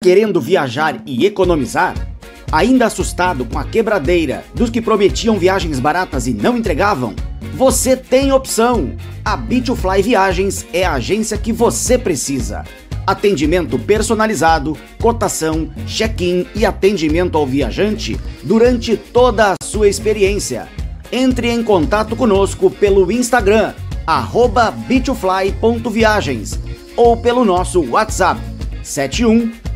Querendo viajar e economizar? Ainda assustado com a quebradeira dos que prometiam viagens baratas e não entregavam? Você tem opção! A B2Fly Viagens é a agência que você precisa. Atendimento personalizado, cotação, check-in e atendimento ao viajante durante toda a sua experiência. Entre em contato conosco pelo Instagram, arroba ou pelo nosso WhatsApp 71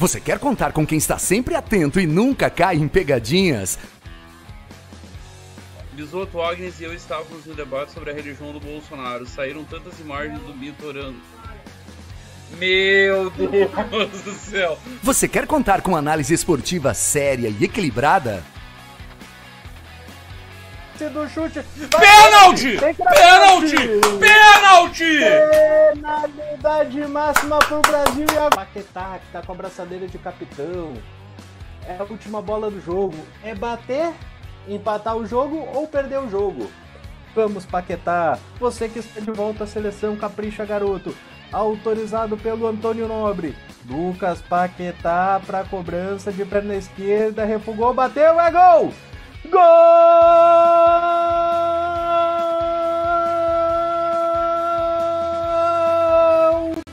Você quer contar com quem está sempre atento e nunca cai em pegadinhas? Bisoto Agnes e eu estávamos no debate sobre a religião do Bolsonaro. Saíram tantas imagens do Bito orando. Meu Deus do céu! Você quer contar com análise esportiva séria e equilibrada? do chute. Pênalti! Pênalti! Pênalti! Penalidade máxima pro Brasil e a Paquetá, que tá com a braçadeira de capitão. É a última bola do jogo. É bater, empatar o jogo ou perder o jogo. Vamos, Paquetá. Você que está de volta à seleção, capricha, garoto. Autorizado pelo Antônio Nobre. Lucas Paquetá para cobrança de perna esquerda, refugou, bateu, é gol! Gol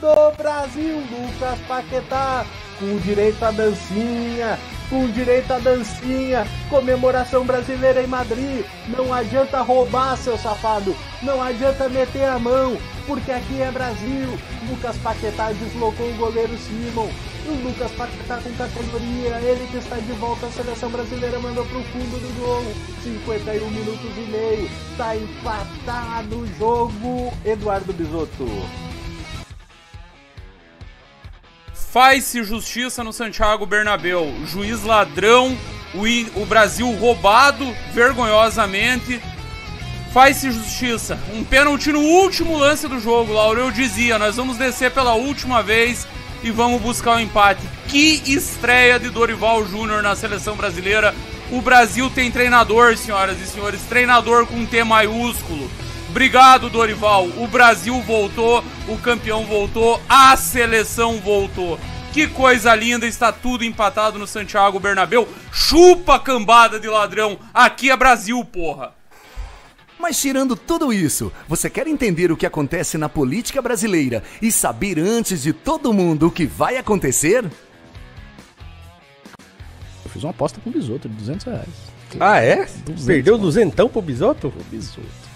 do Brasil, Lucas Paquetá, com direito à dancinha, com direito à dancinha, comemoração brasileira em Madrid. Não adianta roubar, seu safado, não adianta meter a mão, porque aqui é Brasil. Lucas Paquetá deslocou o goleiro Simon, o Lucas Paquetá tá com categoria, ele que está de volta à seleção brasileira, mandou pro fundo do gol. 51 minutos e meio, tá empatado o jogo. Eduardo Bisotto. Faz-se justiça no Santiago Bernabéu. Juiz ladrão, o Brasil roubado vergonhosamente faz-se justiça. Um pênalti no último lance do jogo, Lauro. Eu dizia, nós vamos descer pela última vez e vamos buscar o um empate. Que estreia de Dorival Júnior na seleção brasileira. O Brasil tem treinador, senhoras e senhores, treinador com T maiúsculo. Obrigado, Dorival. O Brasil voltou, o campeão voltou, a seleção voltou. Que coisa linda, está tudo empatado no Santiago Bernabéu. Chupa cambada de ladrão. Aqui é Brasil, porra. Mas tirando tudo isso, você quer entender o que acontece na política brasileira e saber antes de todo mundo o que vai acontecer? Eu fiz uma aposta com o Bisoto de 200 reais. Ah, é? 200, Perdeu mano. duzentão pro Bisoto? Pro Bisoto.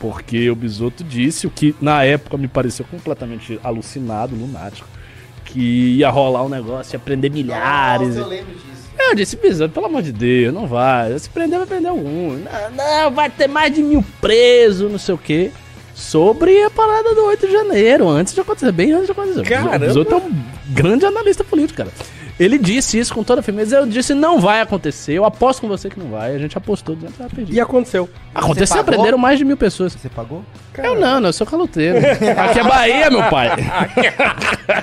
Porque o Bisoto disse o que na época me pareceu completamente alucinado, lunático, que ia rolar um negócio, ia prender milhares. Nossa, eu lembro disso. É, eu disse, Bisonho, pelo amor de Deus, não vai. Se prender, vai prender algum. Não, não, vai ter mais de mil presos, não sei o quê. Sobre a parada do 8 de janeiro, antes de acontecer, bem antes de acontecer. Caramba! O Bisonho é um grande analista político, cara. Ele disse isso com toda firmeza. Eu disse, não vai acontecer. Eu aposto com você que não vai. A gente apostou dizendo que perdido. E aconteceu. Aconteceu, aprenderam mais de mil pessoas. Você pagou? Caramba. Eu não, não, eu sou caloteiro. Aqui é Bahia, meu pai.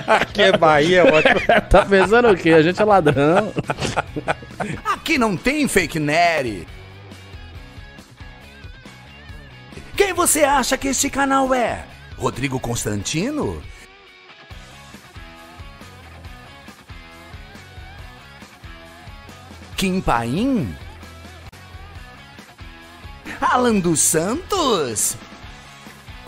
Aqui é Bahia, é ótimo. tá pensando o quê? A gente é ladrão. Aqui não tem fake nerd. Quem você acha que esse canal é? Rodrigo Constantino? Kim Paim? Alan dos Santos?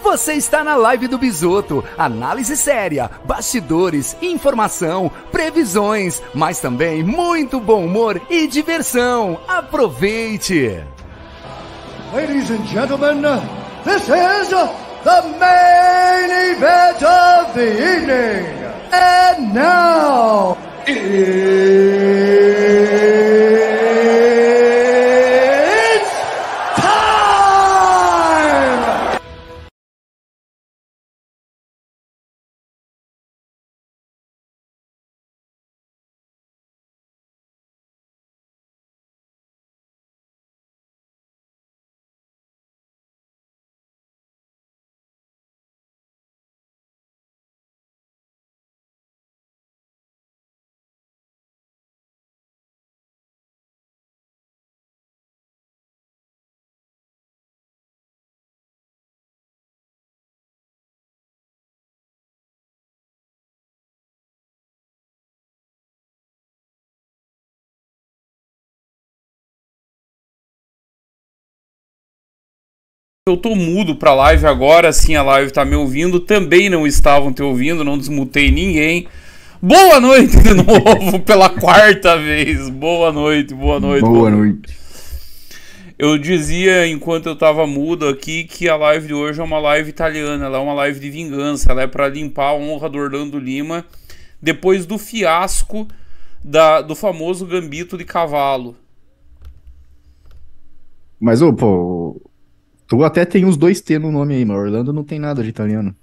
Você está na live do Bisoto. Análise séria, bastidores, informação, previsões, mas também muito bom humor e diversão. Aproveite! Ladies and gentlemen, this is the main event of the evening. And now. It... Eu tô mudo pra live agora, sim a live tá me ouvindo, também não estavam te ouvindo, não desmutei ninguém. Boa noite de novo, pela quarta vez. Boa noite, boa noite. Boa, boa noite. noite. Eu dizia enquanto eu tava mudo aqui que a live de hoje é uma live italiana, ela é uma live de vingança, ela é para limpar a honra do Orlando Lima depois do fiasco da, do famoso gambito de cavalo. Mas, ô, pô, Tu até tem uns dois T no nome aí, mas Orlando não tem nada de italiano.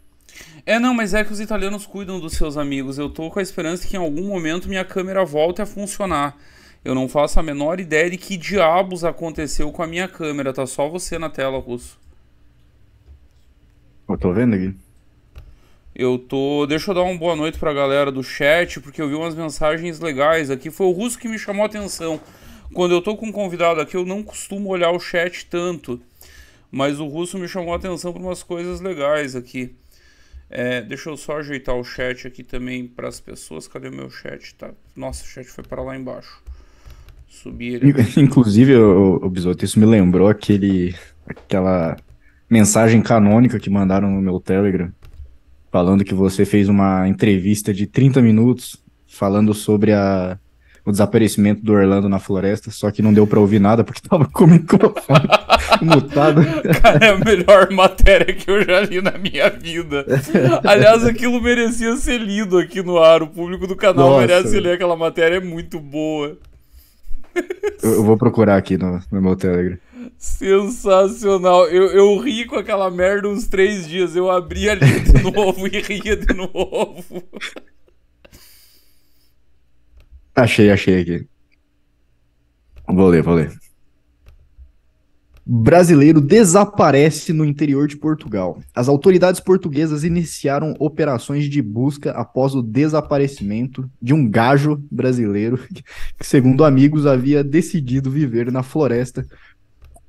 É, não, mas é que os italianos cuidam dos seus amigos. Eu tô com a esperança que em algum momento minha câmera volte a funcionar. Eu não faço a menor ideia de que diabos aconteceu com a minha câmera. Tá só você na tela, Russo. Eu tô vendo aqui. Eu tô. Deixa eu dar uma boa noite pra galera do chat, porque eu vi umas mensagens legais aqui. Foi o Russo que me chamou a atenção. Quando eu tô com um convidado aqui, eu não costumo olhar o chat tanto. Mas o russo me chamou a atenção para umas coisas legais aqui. É, deixa eu só ajeitar o chat aqui também para as pessoas. Cadê o meu chat? Tá. Nossa, o chat foi para lá embaixo. subir Inclusive, o, o Bisoto, isso me lembrou aquele, aquela mensagem canônica que mandaram no meu Telegram, falando que você fez uma entrevista de 30 minutos falando sobre a o desaparecimento do Orlando na floresta, só que não deu para ouvir nada porque tava com o microfone mutado. Cara, é a melhor matéria que eu já li na minha vida. Aliás, aquilo merecia ser lido aqui no ar. O público do canal Nossa. merece ler aquela matéria, é muito boa. Eu, eu vou procurar aqui no, no meu Telegram. Sensacional. Eu, eu ri com aquela merda uns três dias. Eu abri ali de novo e ria de novo. Achei, achei aqui. Vou ler, vou ler. Brasileiro desaparece no interior de Portugal. As autoridades portuguesas iniciaram operações de busca após o desaparecimento de um gajo brasileiro que, segundo amigos, havia decidido viver na floresta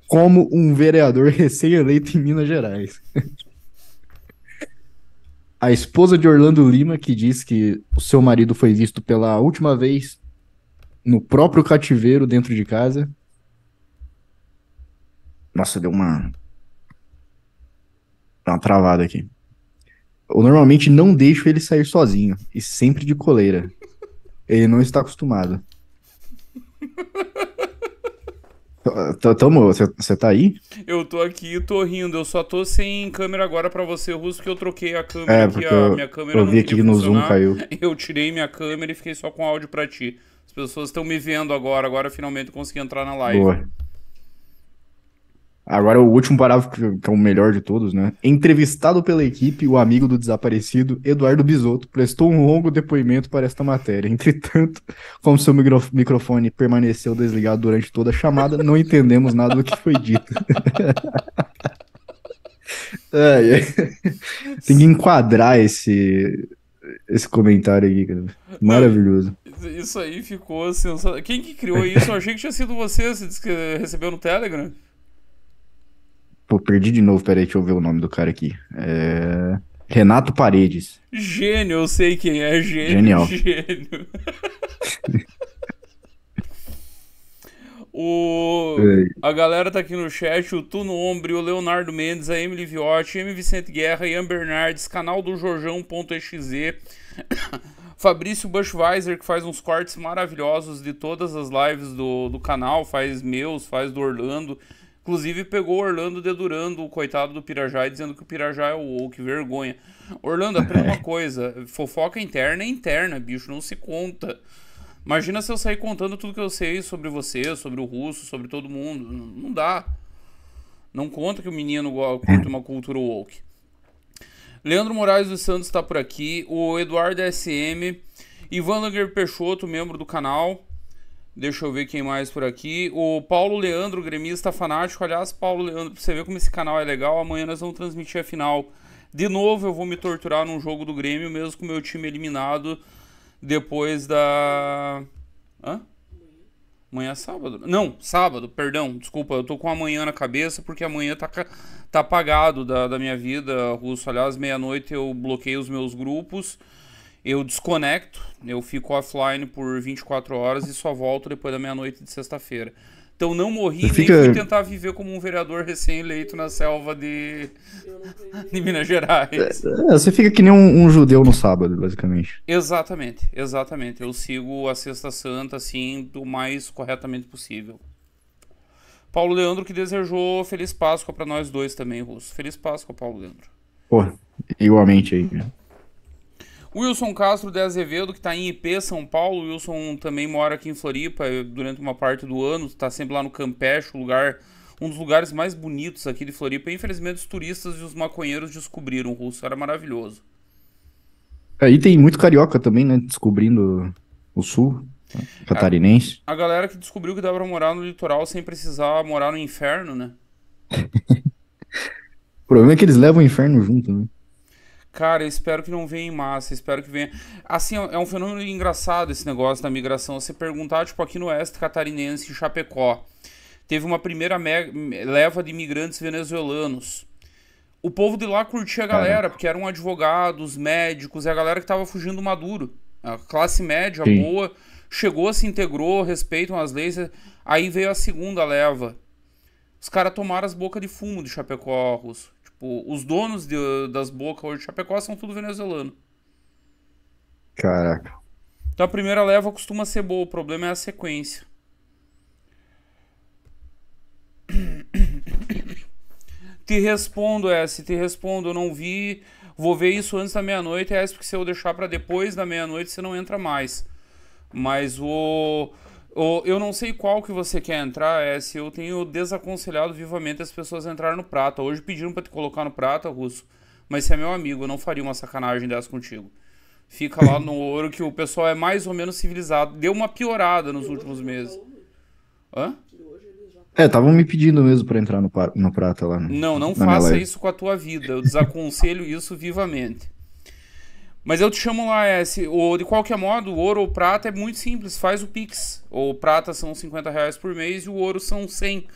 como um vereador recém-eleito em Minas Gerais. A esposa de Orlando Lima, que diz que o seu marido foi visto pela última vez no próprio cativeiro dentro de casa. Nossa, deu uma. uma travada aqui. Eu normalmente não deixo ele sair sozinho e sempre de coleira. Ele não está acostumado. Tamo, você tá aí? Eu tô aqui, tô rindo. Eu só tô sem câmera agora para você, Russo, porque eu troquei a câmera é, aqui, a eu, minha câmera eu vi aqui no funcionar. Zoom caiu. Eu tirei minha câmera e fiquei só com áudio para ti. As pessoas estão me vendo agora, agora finalmente consegui entrar na live. Boa. Agora é o último parágrafo, que é o melhor de todos, né? Entrevistado pela equipe, o amigo do desaparecido, Eduardo Bisotto, prestou um longo depoimento para esta matéria. Entretanto, como seu microfone permaneceu desligado durante toda a chamada, não entendemos nada do que foi dito. é, é. Tem que enquadrar esse, esse comentário aqui, cara. Maravilhoso. Isso aí ficou sensacional. Quem que criou isso? Eu achei que tinha sido você, você disse que recebeu no Telegram. Pô, perdi de novo, peraí, deixa eu ver o nome do cara aqui. É... Renato Paredes. Gênio, eu sei quem é, gênio. Genial. Gênio. O... A galera tá aqui no chat, o Tuno Ombre, o Leonardo Mendes, a Emily Viotti, M. Vicente Guerra, Ian Bernardes, canal do Jorjão.exe, Fabrício Bushweiser, que faz uns cortes maravilhosos de todas as lives do, do canal, faz meus, faz do Orlando. Inclusive pegou Orlando dedurando o coitado do Pirajá e dizendo que o Pirajá é o ou, que vergonha. Orlando, aprenda uma coisa, fofoca interna é interna, bicho, não se conta. Imagina se eu sair contando tudo que eu sei sobre você, sobre o russo, sobre todo mundo. Não dá. Não conta que o menino curte uma cultura woke. Leandro Moraes dos Santos está por aqui. O Eduardo SM. Ivan Langer Peixoto, membro do canal. Deixa eu ver quem mais por aqui. O Paulo Leandro, gremista fanático. Aliás, Paulo Leandro, para você ver como esse canal é legal, amanhã nós vamos transmitir a final. De novo, eu vou me torturar num jogo do Grêmio, mesmo com o meu time eliminado depois da. Hã? Amanhã é sábado. Não, sábado, perdão, desculpa, eu tô com amanhã na cabeça porque amanhã tá, tá apagado da, da minha vida, Russo. Aliás, meia-noite eu bloqueio os meus grupos, eu desconecto, eu fico offline por 24 horas e só volto depois da meia-noite de sexta-feira. Então não morri nem fica... fui tentar viver como um vereador recém-eleito na selva de... de Minas Gerais. É, é, você fica que nem um, um, judeu no sábado, basicamente. Exatamente, exatamente. Eu sigo a Sexta Santa, assim, do mais corretamente possível. Paulo Leandro que desejou Feliz Páscoa para nós dois também, Russo. Feliz Páscoa, Paulo Leandro. Pô, igualmente aí. Né? Wilson Castro de Azevedo, que está em IP, São Paulo. Wilson também mora aqui em Floripa eh, durante uma parte do ano, está sempre lá no Campeche, lugar, um dos lugares mais bonitos aqui de Floripa. Infelizmente, os turistas e os maconheiros descobriram. O russo era maravilhoso. Aí é, tem muito carioca também, né? Descobrindo o sul, né, catarinense. A, a, galera que descobriu que dá pra morar no litoral sem precisar morar no inferno, né? o problema é que eles levam o inferno junto, né? Cara, eu espero que não venha em massa, espero que venha. Assim, é um fenômeno engraçado esse negócio da migração. Você perguntar, tipo, aqui no Oeste Catarinense, em Chapecó, teve uma primeira leva de imigrantes venezuelanos. O povo de lá curtia a galera, porque eram advogados, médicos, e a galera que tava fugindo do Maduro. A classe média, Sim. boa, chegou, se integrou, respeitam as leis. Aí veio a segunda leva. Os caras tomaram as bocas de fumo de Chapecó Russo. Tipo, os donos de, das bocas hoje de Chapecó são tudo venezuelano. Caraca. Então a primeira leva costuma ser boa, o problema é a sequência. te respondo S, te respondo, eu não vi, vou ver isso antes da meia-noite, S, porque se eu deixar para depois da meia-noite você não entra mais. Mas o eu não sei qual que você quer entrar, é S. eu tenho desaconselhado vivamente as pessoas a no prata. Hoje pediram para te colocar no prata, Russo, mas você é meu amigo, eu não faria uma sacanagem dessa contigo. Fica lá no ouro que o pessoal é mais ou menos civilizado. Deu uma piorada nos últimos meses. Hã? É, estavam me pedindo mesmo para entrar no, no prata lá. No, né? não, não faça isso com a tua vida. Eu desaconselho isso vivamente. Mas eu te chamo lá, é, se, ou de qualquer modo, ouro ou prata é muito simples, faz o Pix. Ou prata são 50 reais por mês e o ouro são 100.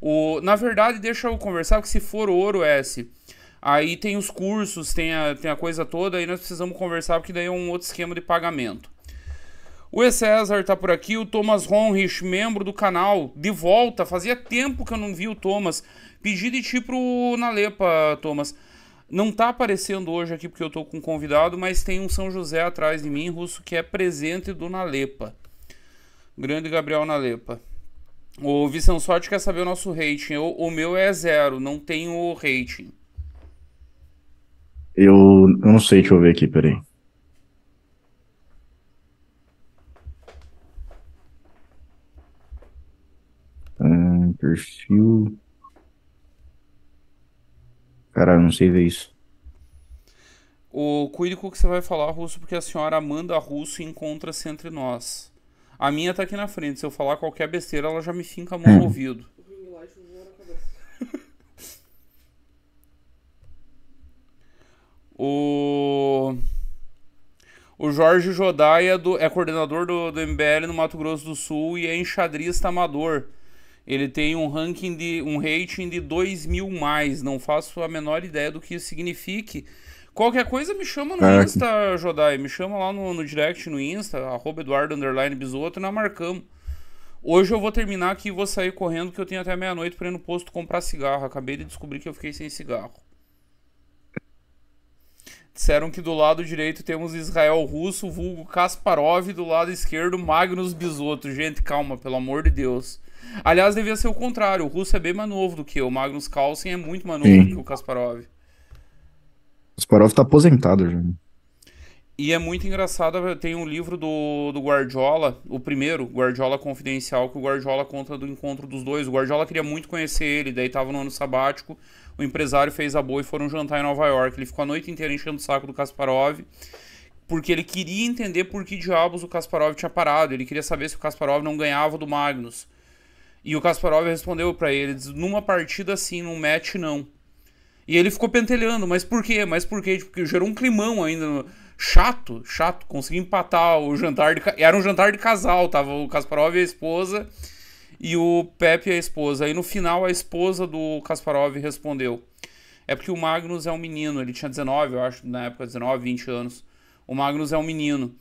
O, na verdade, deixa eu conversar, porque se for ouro, é S, aí tem os cursos, tem a, tem a coisa toda, aí nós precisamos conversar, porque daí é um outro esquema de pagamento. O E. César tá por aqui, o Thomas Honrich, membro do canal, de volta. Fazia tempo que eu não vi o Thomas. Pedi de ti pro Nalepa, Thomas. Não está aparecendo hoje aqui porque eu estou com um convidado, mas tem um São José atrás de mim, russo, que é presente do Nalepa. Grande Gabriel Nalepa. O Vicente Sorte quer saber o nosso rating. Eu, o meu é zero, não tenho rating. Eu, eu não sei, deixa eu ver aqui, peraí. Ah, perfil. Cara, não sei ver isso. O cuide que você vai falar russo porque a senhora manda Russo encontra-se entre nós. A minha tá aqui na frente. Se eu falar qualquer besteira, ela já me finca a mão no hum. ouvido. o... o Jorge Jodaia do... é coordenador do, do MBL no Mato Grosso do Sul e é enxadrista amador ele tem um ranking de um rating de 2 mil mais. Não faço a menor ideia do que isso signifique. Qualquer coisa me chama no Caraca. Insta, Jodai. Me chama lá no, no direct no Insta, arroba Eduardo Bisoto, nós marcamos. Hoje eu vou terminar aqui e vou sair correndo, que eu tenho até meia-noite para ir no posto comprar cigarro. Acabei de descobrir que eu fiquei sem cigarro. Disseram que do lado direito temos Israel Russo, vulgo Kasparov, e do lado esquerdo Magnus Bisoto. Gente, calma, pelo amor de Deus. Aliás, devia ser o contrário. O russo é bem mais novo do que eu. O Magnus Carlsen é muito mais novo Sim. do que o Kasparov. O Kasparov tá aposentado já. Né? E é muito engraçado, tem um livro do, do Guardiola, o primeiro, Guardiola Confidencial, que o Guardiola conta do encontro dos dois. O Guardiola queria muito conhecer ele, daí tava no ano sabático, o empresário fez a boa e foram jantar em Nova York. Ele ficou a noite inteira enchendo o saco do Kasparov, porque ele queria entender por que diabos o Kasparov tinha parado. Ele queria saber se o Kasparov não ganhava do Magnus. E o Kasparov respondeu para ele, numa partida assim, num match não. E ele ficou pentelhando, mas por quê? Mas por quê? Tipo, porque gerou um climão ainda chato, chato. Consegui empatar o jantar de... Era um jantar de casal, tava o Kasparov e a esposa e o Pepe e a esposa. Aí no final a esposa do Kasparov respondeu. É porque o Magnus é um menino, ele tinha 19, eu acho, na época 19, 20 anos. O Magnus é um menino.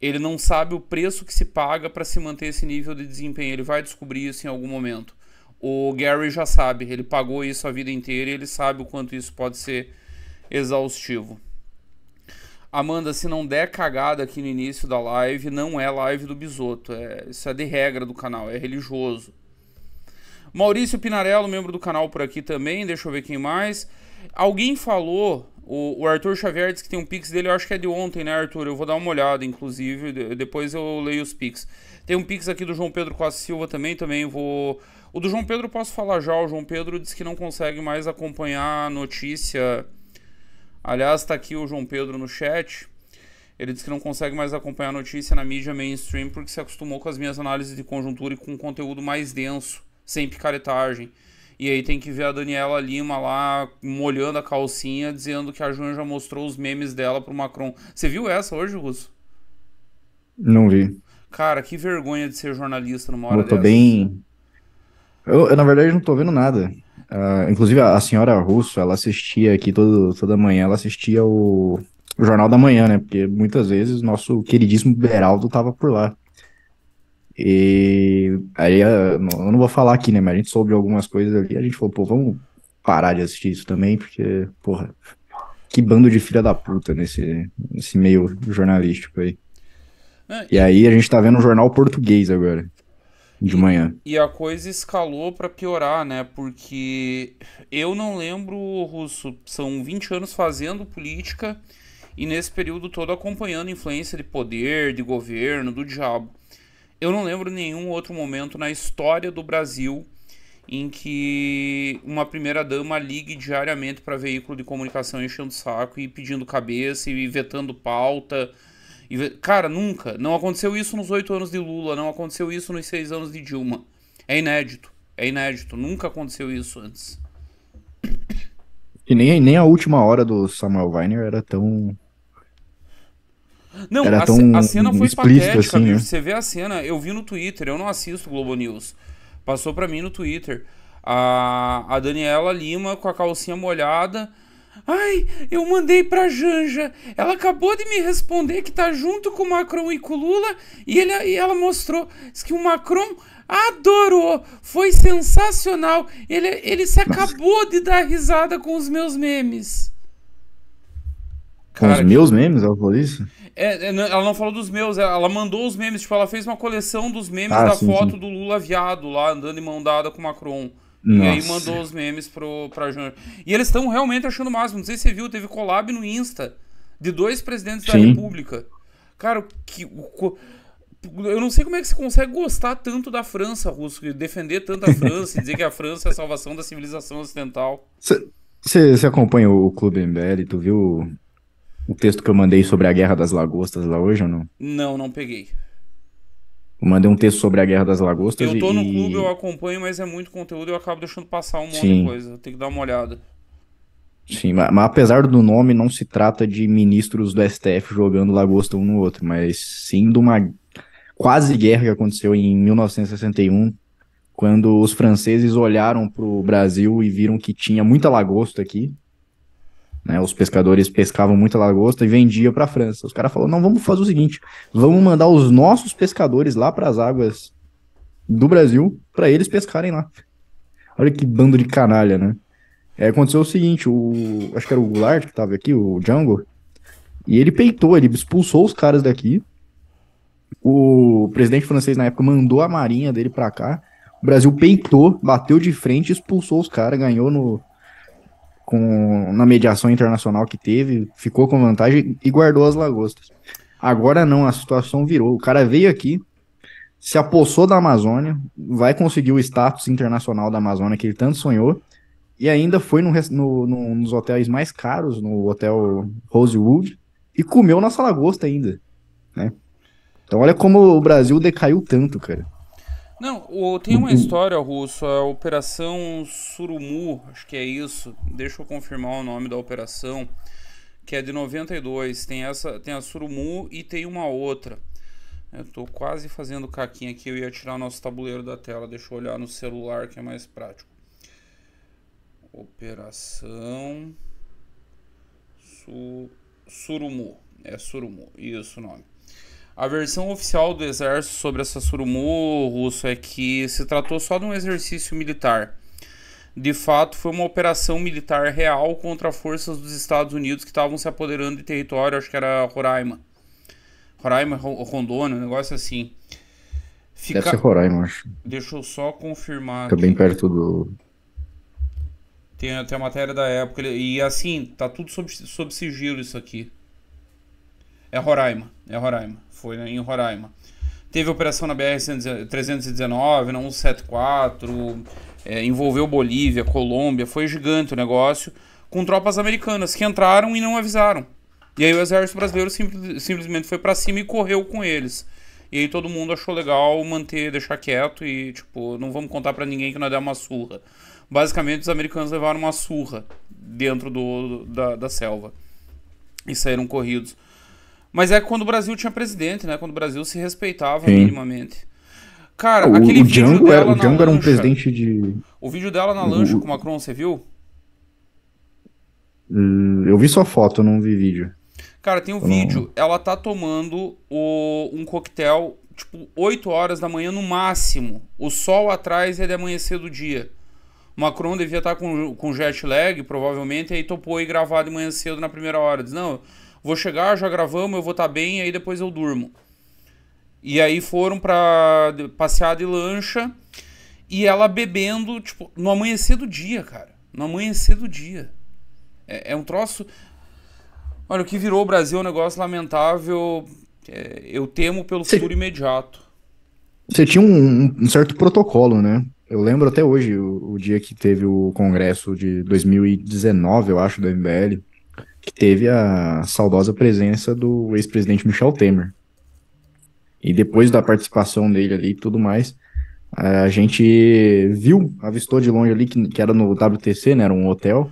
Ele não sabe o preço que se paga para se manter esse nível de desempenho. Ele vai descobrir isso em algum momento. O Gary já sabe, ele pagou isso a vida inteira e ele sabe o quanto isso pode ser exaustivo. Amanda, se não der cagada aqui no início da live, não é live do Bisoto. É, isso é de regra do canal, é religioso. Maurício Pinarello, membro do canal por aqui também, deixa eu ver quem mais. Alguém falou, o, o Arthur Xavier disse que tem um pix dele, eu acho que é de ontem, né, Arthur? Eu vou dar uma olhada, inclusive, de, depois eu leio os pix. Tem um pix aqui do João Pedro Costa Silva também, também vou... O do João Pedro posso falar já, o João Pedro disse que não consegue mais acompanhar a notícia... Aliás, está aqui o João Pedro no chat. Ele disse que não consegue mais acompanhar a notícia na mídia mainstream porque se acostumou com as minhas análises de conjuntura e com um conteúdo mais denso sem picaretagem. E aí tem que ver a Daniela Lima lá molhando a calcinha, dizendo que a Júnior já mostrou os memes dela pro Macron. Você viu essa hoje, Russo? Não vi. Cara, que vergonha de ser jornalista numa hora eu tô bem. Eu, eu, na verdade, não tô vendo nada. Uh, inclusive, a, a, senhora Russo, ela assistia aqui todo, toda manhã, ela assistia o, o Jornal da Manhã, né? Porque muitas vezes nosso queridíssimo Beraldo tava por lá. E aí, é, eu não vou falar aqui, né? Mas a gente soube algumas coisas ali. A gente falou, pô, vamos parar de assistir isso também, porque, porra, que bando de filha da puta nesse, nesse meio jornalístico aí. É, e, aí a gente tá vendo um jornal português agora, de e, manhã. E a coisa escalou para piorar, né? Porque eu não lembro, Russo, são 20 anos fazendo política e nesse período todo acompanhando influência de poder, de governo, do diabo eu não lembro nenhum outro momento na história do Brasil em que uma primeira-dama ligue diariamente para veículo de comunicação enchendo o saco e pedindo cabeça e vetando pauta. E... Cara, nunca. Não aconteceu isso nos oito anos de Lula, não aconteceu isso nos seis anos de Dilma. É inédito. É inédito. Nunca aconteceu isso antes. E nem, nem a última hora do Samuel Weiner era tão não, era a, tão a cena foi patética, assim, Né? Você vê a cena, eu vi no Twitter, eu não assisto Globo News. Passou para mim no Twitter. A, a Daniela Lima com a calcinha molhada. Ai, eu mandei pra Janja. Ela acabou de me responder que tá junto com o Macron e com o Lula. E, ele, e ela mostrou Diz que o Macron adorou. Foi sensacional. Ele, ele se acabou Nossa. de dar risada com os meus memes. Cara, os meus memes, ela falou isso? É, é ela não falou dos meus, é, ela mandou os memes, tipo, ela fez uma coleção dos memes ah, da sim, foto sim. do Lula viado lá, andando em mão dada com Macron. Nossa. E aí mandou os memes pro, pra Júnior. E eles estão realmente achando o máximo. Não sei se você viu, teve collab no Insta de dois presidentes sim. da República. Cara, que. O, eu não sei como é que você consegue gostar tanto da França, Russo, defender tanto a França e dizer que a França é a salvação da civilização ocidental. Você acompanha o Clube MBL, tu viu o texto que eu mandei sobre a Guerra das Lagostas lá hoje ou não? Não, não peguei. Eu mandei um texto sobre a Guerra das Lagostas. Eu tô e... no clube, eu acompanho, mas é muito conteúdo, eu acabo deixando passar um monte Sim. de coisa. Tem que dar uma olhada. Sim, mas, mas, apesar do nome, não se trata de ministros do STF jogando lagosta um no outro, mas sim de uma quase guerra que aconteceu em 1961, quando os franceses olharam para o Brasil e viram que tinha muita lagosta aqui, né? Os pescadores pescavam muita lagosta e vendiam para a França. Os caras falaram: não, vamos fazer o seguinte, vamos mandar os nossos pescadores lá para as águas do Brasil para eles pescarem lá. Olha que bando de canalha, né? É, aconteceu o seguinte: o acho que era o Goulart que estava aqui, o Django, e ele peitou, ele expulsou os caras daqui. O presidente francês na época mandou a marinha dele para cá. O Brasil peitou, bateu de frente, expulsou os caras, ganhou no, com, na mediação internacional que teve, ficou com vantagem e guardou as lagostas. Agora não, a situação virou. O cara veio aqui, se apossou da Amazônia, vai conseguir o status internacional da Amazônia que ele tanto sonhou, e ainda foi no, no, no, nos hotéis mais caros, no hotel Rosewood, e comeu nossa lagosta ainda, né? Então olha como o Brasil decaiu tanto, cara. Não, o, tem uma uhum. história russo, a Operação Surumu, acho que é isso. Deixa eu confirmar o nome da operação, que é de 92. Tem essa, tem a Surumu e tem uma outra. Eu tô quase fazendo caquinha aqui, eu ia tirar o nosso tabuleiro da tela, deixa eu olhar no celular que é mais prático. Operação Su, Surumu, é Surumu, isso o nome. A versão oficial do exército sobre a Sassurumu russo é que se tratou só de um exercício militar. De fato, foi uma operação militar real contra forças dos Estados Unidos que estavam se apoderando de território, acho que era Roraima. Roraima, Rondônia, um negócio assim. Fica... Deve ser Roraima, acho. Deixa eu só confirmar. Fica aqui. bem perto do. Tem até a matéria da época. E assim, tá tudo sob, sob sigilo isso aqui. É Roraima, é Roraima. Foi em Roraima. Teve operação na BR-319, na 174, é, envolveu Bolívia, Colômbia, foi gigante o negócio, com tropas americanas que entraram e não avisaram. E aí o exército brasileiro simplesmente foi para cima e correu com eles. E aí todo mundo achou legal manter, deixar quieto e, tipo, não vamos contar para ninguém que nós demos uma surra. Basicamente, os americanos levaram uma surra dentro do, da, da selva e saíram corridos. Mas é quando o Brasil tinha presidente, né? Quando o Brasil se respeitava Sim. minimamente. Cara, o, aquele o vídeo Django dela era, o Django era um presidente de. O vídeo dela na o... lancha com o Macron, você viu? Hum, eu vi sua foto, não vi vídeo. Cara, tem um Eu vídeo. Não... Ela tá tomando o, um coquetel, tipo, 8 horas da manhã no máximo. O sol atrás é de amanhecer do dia. Macron devia estar tá com, com jet lag, provavelmente, e aí topou e gravar de manhã cedo na primeira hora. Diz, não, vou chegar, já gravamos, eu vou estar tá bem, aí depois eu durmo. E aí foram para passear de lancha e ela bebendo, tipo, no amanhecer do dia, cara. No amanhecer do dia. É, é um troço. Olha, o que virou o Brasil é um negócio lamentável. É, eu temo pelo Sim. futuro imediato. Você tinha um, um, certo protocolo, né? Eu lembro até hoje, o, o, dia que teve o congresso de 2019, eu acho, do MBL que teve a saudosa presença do ex-presidente Michel Temer. E depois da participação dele ali e tudo mais, a gente viu, avistou de longe ali, que, que era no WTC, né? Era um hotel.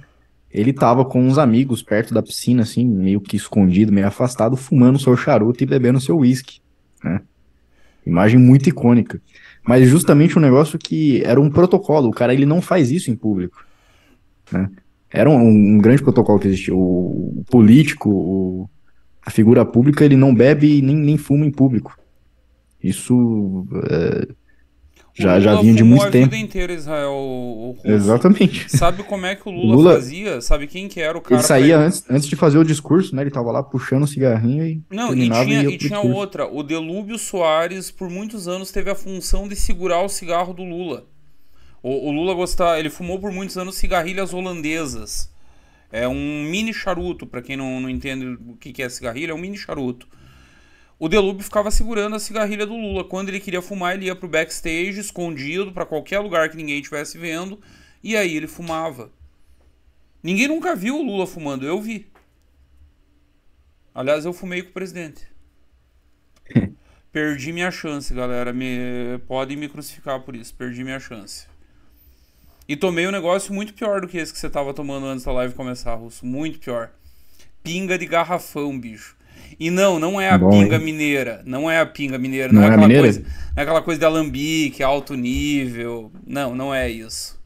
Ele tava com uns amigos perto da piscina, assim, meio que escondido, meio afastado, fumando seu charuto e bebendo seu uísque, né? Imagem muito icônica. Mas justamente um negócio que era um protocolo, o cara ele não faz isso em público, né? Era um, um grande protocolo que existia. O, político, o, a figura pública, ele não bebe nem, nem fuma em público. Isso é, já, já vinha de muito tempo. Inteira, Israel, o, o Exatamente. Sabe como é que o Lula, Lula, fazia? Sabe quem que era o cara? Ele saía ele... Antes, antes de fazer o discurso, né? Ele tava lá puxando o cigarrinho e Não, e tinha, e, e tinha outra. O Delúbio Soares, por muitos anos, teve a função de segurar o cigarro do Lula. O, o, Lula gostava, ele fumou por muitos anos cigarrilhas holandesas. É um mini charuto, para quem não, não entende o que, que é cigarrilha, é um mini charuto. O Delube ficava segurando a cigarrilha do Lula. Quando ele queria fumar, ele ia pro backstage, escondido, para qualquer lugar que ninguém estivesse vendo, e aí ele fumava. Ninguém nunca viu o Lula fumando, eu vi. Aliás, eu fumei com o presidente. Perdi minha chance, galera. Me... Podem me crucificar por isso. Perdi minha chance. E tomei um negócio muito pior do que esse que você tava tomando antes da live começar, Russo. Muito pior. Pinga de garrafão, bicho. E não, não é a Bom, pinga hein? mineira. Não é a pinga mineira. Não, não é, é aquela mineira? coisa. Não é aquela coisa de alambique, alto nível. Não, não é isso.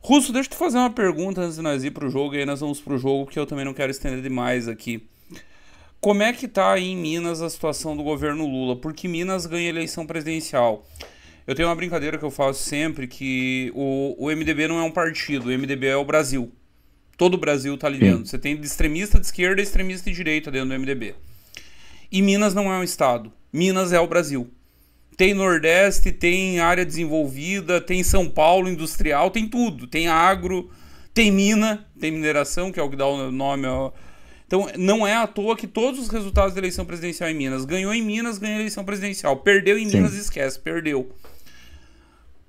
Russo, deixa eu te fazer uma pergunta antes de nós ir pro jogo, e aí nós vamos pro jogo, que eu também não quero estender demais aqui. Como é que tá aí em Minas a situação do governo Lula? Porque Minas ganha eleição presidencial. Eu tenho uma brincadeira que eu faço sempre que o, o MDB não é um partido, o MDB é o Brasil. Todo o Brasil está ali Sim. dentro. Você tem extremista de esquerda e extremista de direita dentro do MDB. E Minas não é um estado. Minas é o Brasil. Tem Nordeste, tem área desenvolvida, tem São Paulo industrial, tem tudo. Tem agro, tem mina, tem mineração, que é o que dá o nome ao, então, não é à toa que todos os resultados da eleição presidencial em Minas. Ganhou em Minas, ganha a eleição presidencial. Perdeu em Sim. Minas, esquece, perdeu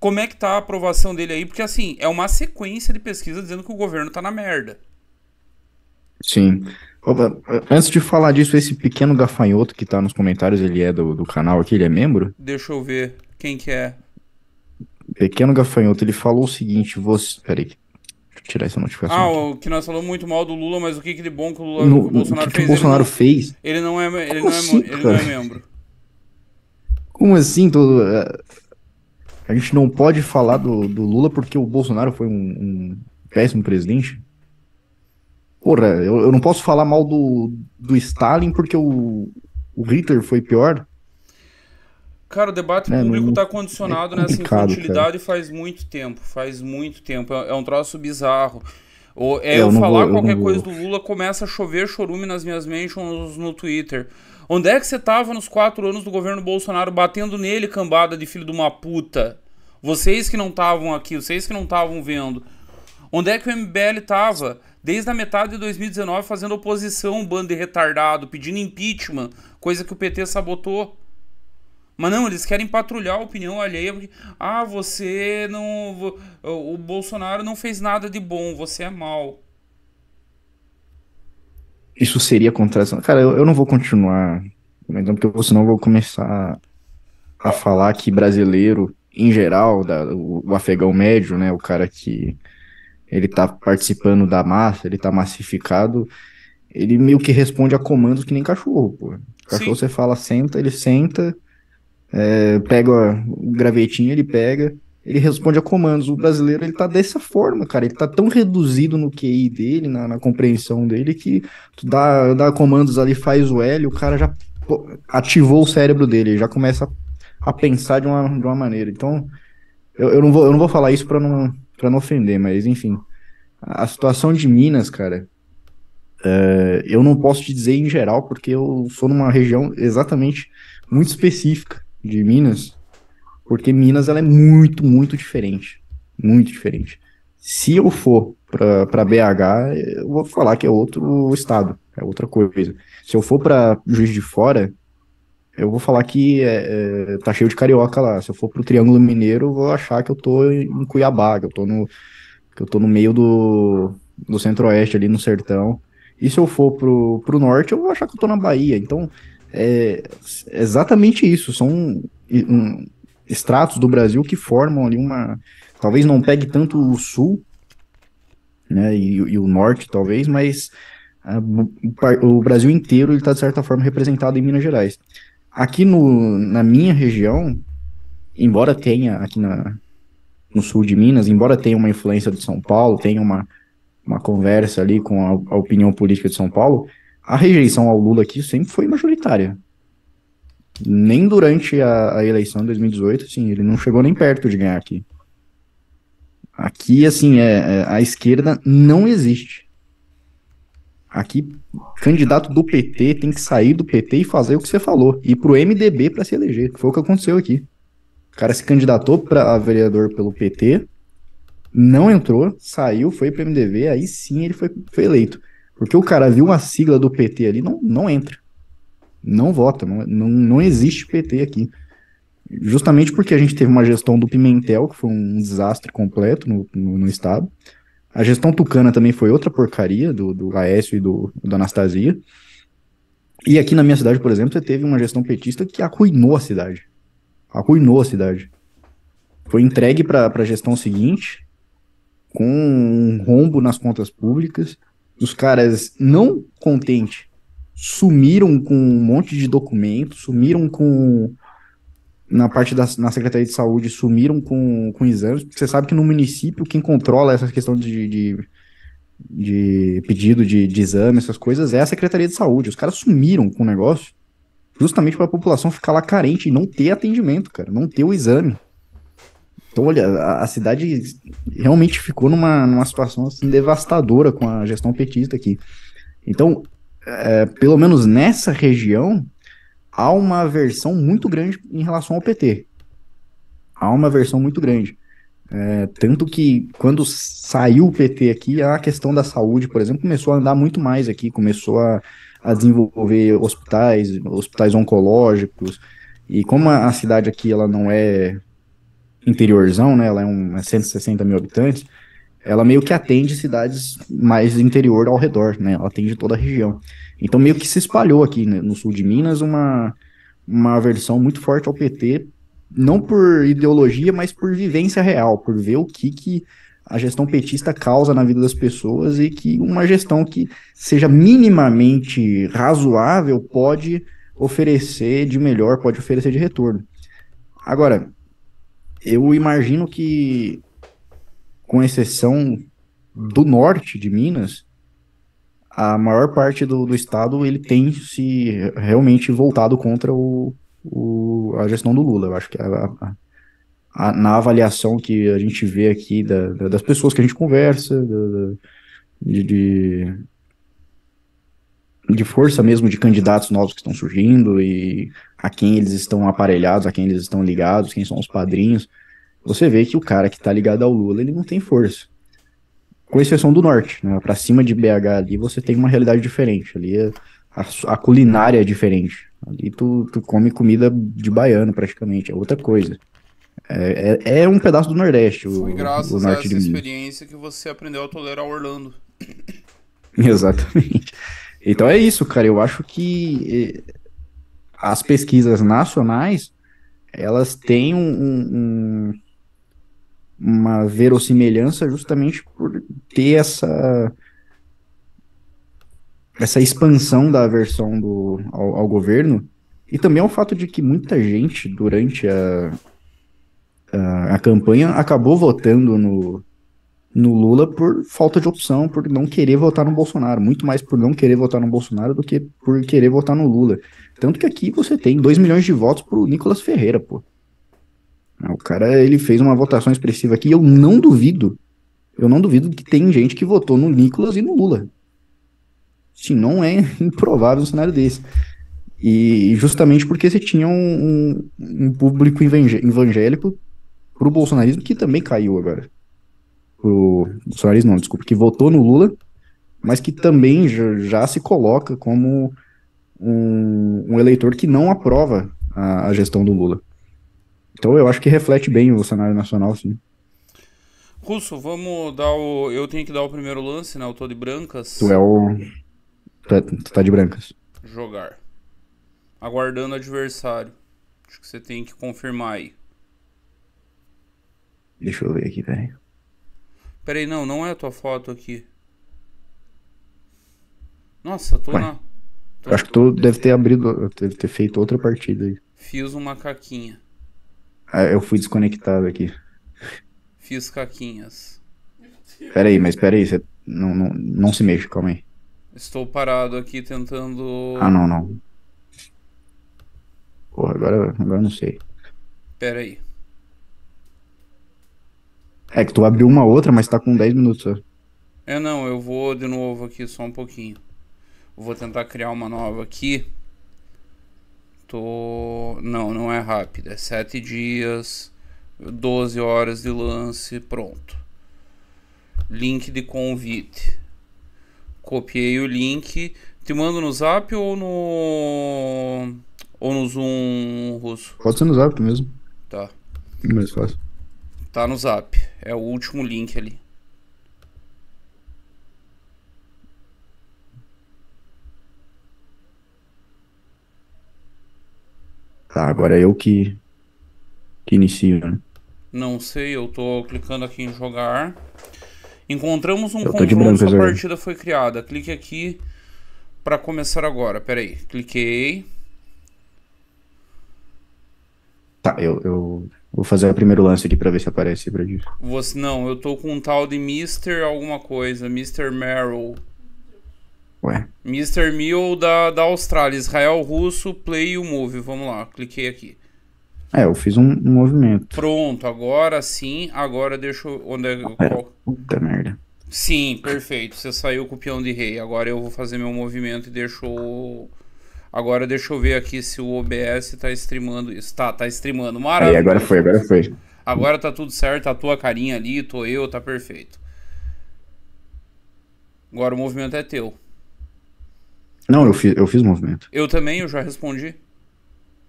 como é que tá a aprovação dele aí? Porque, assim, é uma sequência de pesquisa dizendo que o governo tá na merda. Sim. Opa, antes de falar disso, esse pequeno gafanhoto que tá nos comentários, ele é do, do canal aqui, ele é membro? Deixa eu ver quem que é. Pequeno gafanhoto, ele falou o seguinte, você... Peraí, tirar essa notificação. Ah, aqui. o que nós falamos muito mal do Lula, mas o que, que de bom que o Lula, no, que o Bolsonaro, que que fez, Bolsonaro ele não, Ele não é, ele é, assim, ele não é membro. Como assim? Todo, é, a gente não pode falar do, do Lula porque o Bolsonaro foi um, um péssimo presidente. Porra, eu, eu, não posso falar mal do, do Stalin porque o, o Hitler foi pior. Cara, o debate né, tá é, público está condicionado é nessa infantilidade cara. faz muito tempo. Faz muito tempo. É, é um troço bizarro. Ou, é eu, eu falar vou, eu qualquer coisa do Lula, começa a chover chorume nas minhas mentions no Twitter. Onde é que você estava nos quatro anos do governo Bolsonaro batendo nele, cambada de filho de uma puta? Vocês que não estavam aqui, vocês que não estavam vendo. Onde é que o MBL estava desde a metade de 2019 fazendo oposição, bando de retardado, pedindo impeachment, coisa que o PT sabotou? Mas não, eles querem patrulhar a opinião alheia. Porque, ah, você não. O Bolsonaro não fez nada de bom, você é mal isso seria contradição. Cara, eu, eu não vou continuar comentando, porque senão eu vou começar a falar que brasileiro, em geral, da, o, o, afegão médio, né, o cara que ele tá participando da massa, ele tá massificado, ele meio que responde a comandos que nem cachorro, pô. Cachorro Sim. você fala senta, ele senta, é, pega o gravetinho, ele pega ele responde a comandos. O brasileiro, ele tá dessa forma, cara. Ele tá tão reduzido no QI dele, na, na compreensão dele, que tu dá, dá comandos ali, faz o L, o cara já ativou o cérebro dele, já começa a, a pensar de uma, de uma maneira. Então, eu, eu, não, vou, eu não vou falar isso pra não, pra não ofender, mas enfim. A, situação de Minas, cara, é, eu não posso te dizer em geral, porque eu sou numa região exatamente muito específica de Minas, porque Minas ela é muito, muito diferente. Muito diferente. Se eu for para BH, eu vou falar que é outro estado, é outra coisa. Se eu for para Juiz de Fora, eu vou falar que é, é, tá cheio de carioca lá. Se eu for pro Triângulo Mineiro, eu vou achar que eu tô em Cuiabá, que eu tô no, que eu tô no meio do, do centro-oeste, ali no sertão. E se eu for pro, pro norte, eu vou achar que eu tô na Bahia. Então, é, é exatamente isso. São um, extratos do Brasil que formam ali uma. Talvez não pegue tanto o sul, né? E, e o norte, talvez, mas a, o, o Brasil inteiro ele está, de certa forma, representado em Minas Gerais. Aqui no, na minha região, embora tenha aqui na, no sul de Minas, embora tenha uma influência de São Paulo, tenha uma, uma conversa ali com a, a opinião política de São Paulo, a rejeição ao Lula aqui sempre foi majoritária nem durante a, a eleição de 2018, assim, ele não chegou nem perto de ganhar aqui. Aqui, assim, é, é, a esquerda não existe. Aqui, candidato do PT tem que sair do PT e fazer o que você falou, ir pro MDB para se eleger. Foi o que aconteceu aqui. O cara se candidatou para vereador pelo PT, não entrou, saiu, foi pro MDB, aí sim ele foi, foi eleito. Porque o cara viu uma sigla do PT ali, não, não entra não vota, não, não, não existe PT aqui. Justamente porque a gente teve uma gestão do Pimentel, que foi um desastre completo no, no, no Estado. A gestão tucana também foi outra porcaria, do, do Aécio e do, da Anastasia. E aqui na minha cidade, por exemplo, você teve uma gestão petista que arruinou a cidade. Arruinou a cidade. Foi entregue para a gestão seguinte, com um rombo nas contas públicas. Os caras não contentes sumiram com um monte de documentos, sumiram com. Na parte da na Secretaria de Saúde, sumiram com, com exames, porque você sabe que no município quem controla essa questão de, de, de pedido de, de exame, essas coisas, é a Secretaria de Saúde. Os caras sumiram com o negócio justamente para a população ficar lá carente e não ter atendimento, cara, não ter o exame. Então, olha, a, a cidade realmente ficou numa, numa situação assim devastadora com a gestão petista aqui. Então, é, pelo menos nessa região, há uma aversão muito grande em relação ao PT. Há uma aversão muito grande. É, tanto que quando saiu o PT aqui, a questão da saúde, por exemplo, começou a andar muito mais aqui, começou a, a desenvolver hospitais, hospitais oncológicos. E como a, a cidade aqui ela não é interiorzão, né, ela é, um, é 160 mil habitantes, ela meio que atende cidades mais interior ao redor, né? Ela atende toda a região. Então meio que se espalhou aqui né, no sul de Minas uma, uma aversão muito forte ao PT, não por ideologia, mas por vivência real, por ver o que, que a gestão petista causa na vida das pessoas e que uma gestão que seja minimamente razoável pode oferecer de melhor, pode oferecer de retorno. Agora, eu imagino que com exceção do norte de Minas, a maior parte do, do estado ele tem se realmente voltado contra o, o a gestão do Lula. Eu acho que a, a, a, na avaliação que a gente vê aqui da, da, das pessoas que a gente conversa, da, de, de, de, força mesmo de candidatos novos que estão surgindo e a quem eles estão aparelhados, a quem eles estão ligados, quem são os padrinhos você vê que o cara que tá ligado ao Lula, ele não tem força. Com exceção do norte, né? Pra cima de BH ali, você tem uma realidade diferente. Ali é, a, a, culinária é diferente. Ali tu, tu come comida de baiano, praticamente, é outra coisa. É, é, é um pedaço do Nordeste. Foi graças o norte a essa experiência que você aprendeu a tolerar Orlando. Exatamente. Então é isso, cara. Eu acho que as pesquisas nacionais elas têm um, um, uma verossimilhança justamente por ter essa essa expansão da aversão do, ao, ao, governo e também ao é fato de que muita gente durante a, a, a, campanha acabou votando no, no Lula por falta de opção, por não querer votar no Bolsonaro, muito mais por não querer votar no Bolsonaro do que por querer votar no Lula. Tanto que aqui você tem 2 milhões de votos pro Nicolas Ferreira, pô. Ah, o cara, ele fez uma votação expressiva aqui, eu não duvido, eu não duvido que tem gente que votou no Nicolas e no Lula. Se não é improvável um cenário desse. E justamente porque você tinha um, um, um público evangélico pro bolsonarismo que também caiu agora. Pro bolsonarismo não, desculpa, que votou no Lula, mas que também já, já se coloca como um, um, eleitor que não aprova a, a gestão do Lula. Então eu acho que reflete bem o cenário nacional, sim. Russo, vamos dar o. Eu tenho que dar o primeiro lance, né? Eu tô de brancas. Tu é o. Tu, é... tu tá de brancas. Jogar. Aguardando o adversário. Acho que você tem que confirmar aí. Deixa eu ver aqui, peraí. Peraí, não, não é a tua foto aqui. Nossa, tô Ué. na. Tô, acho que tu deve ter abrido. Deve ter feito outra partida aí. Fiz uma macaquinha. Ah, eu fui desconectado aqui. Fiz caquinhas. Peraí, mas peraí, você não, não, não se mexe, calma aí. Estou parado aqui tentando. Ah, não, não. Porra, agora, agora não sei. Peraí. É que tu abriu uma outra, mas tá com 10 minutos só. É, não, eu vou de novo aqui só um pouquinho. Vou tentar criar uma nova aqui. Tô... Não, não é rápido. É 7 dias, 12 horas de lance, pronto. Link de convite. Copiei o link. Te mando no zap ou no. Ou no Zoom russo? Pode ser no zap mesmo. Tá. Mais fácil. Tá no zap. É o último link ali. Tá, agora é eu que, que inicio, né? Não sei, eu tô clicando aqui em jogar. Encontramos um controle, a partida foi criada. Clique aqui para começar agora. Pera aí, cliquei. Tá, eu, eu vou fazer o primeiro lance aqui pra ver se aparece pra gente. Você, não, eu tô com um tal de Mr. alguma coisa, Mr. Merrill. Ué. Mr. Mill da, da Austrália, Israel russo, play o move. Vamos lá, cliquei aqui. É, eu fiz um, um movimento. Pronto, agora sim, agora deixa eu. Onde é, ah, qual... Puta merda. Sim, perfeito. Você saiu com o peão de rei. Agora eu vou fazer meu movimento e deixo. Eu... Agora deixa eu ver aqui se o OBS tá streamando isso. Tá, tá streamando. Maravilha. agora foi, agora foi. Agora tá tudo certo, a tua carinha ali, tô eu, tá perfeito. Agora o movimento é teu. Não, eu fiz, eu fiz movimento. Eu também, eu já respondi.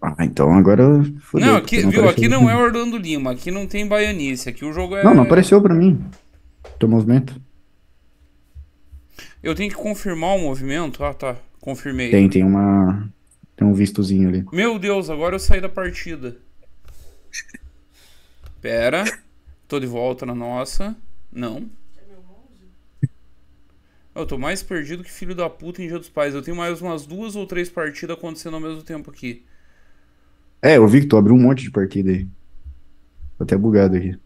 Ah, então agora. Fudeu, não, aqui, não viu, aqui não é Orlando Lima, aqui não tem baianice, aqui o jogo é. Não, não é apareceu pra mim. Teu movimento. Eu tenho que confirmar o movimento? Ah, tá. Confirmei. Tem, tem uma. Tem um vistozinho ali. Meu Deus, agora eu saí da partida. Pera. Tô de volta na nossa. Não. Eu tô mais perdido que filho da puta em Dia dos Pais. Eu tenho mais umas duas ou três partidas acontecendo ao mesmo tempo aqui. É, eu vi que tu abriu um monte de partida aí. Tô até bugado aqui.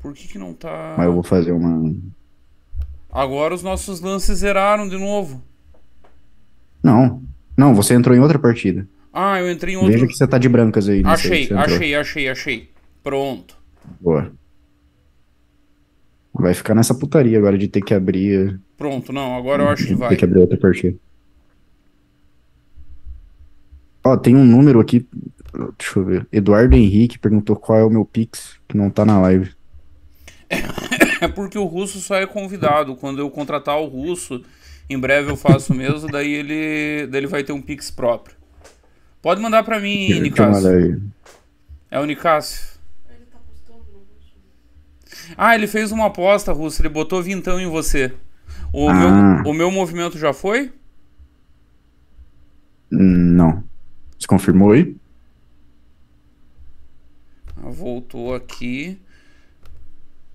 Por que que não tá... Mas eu vou fazer uma... Agora os nossos lances zeraram de novo. Não. Não, você entrou em outra partida. Ah, eu entrei em outra. Veja que você tá de brancas aí. Achei, achei, achei, achei. Pronto. Boa. Vai ficar nessa putaria agora de ter que abrir. Pronto, não, agora eu acho que vai. Ter que abrir outra partida. Ó, tem um número aqui. Deixa eu ver. Eduardo Henrique perguntou qual é o meu Pix, que não tá na live. É porque o russo só é convidado. Quando eu contratar o russo, em breve eu faço mesmo, daí ele, daí ele vai ter um Pix próprio. Pode mandar para mim, Nicásio. É o Nicásio. Ah, ele fez uma aposta, Russo, ele botou vintão em você. O, ah. meu, o meu movimento já foi? Não. Se confirmou aí? Ah, voltou aqui.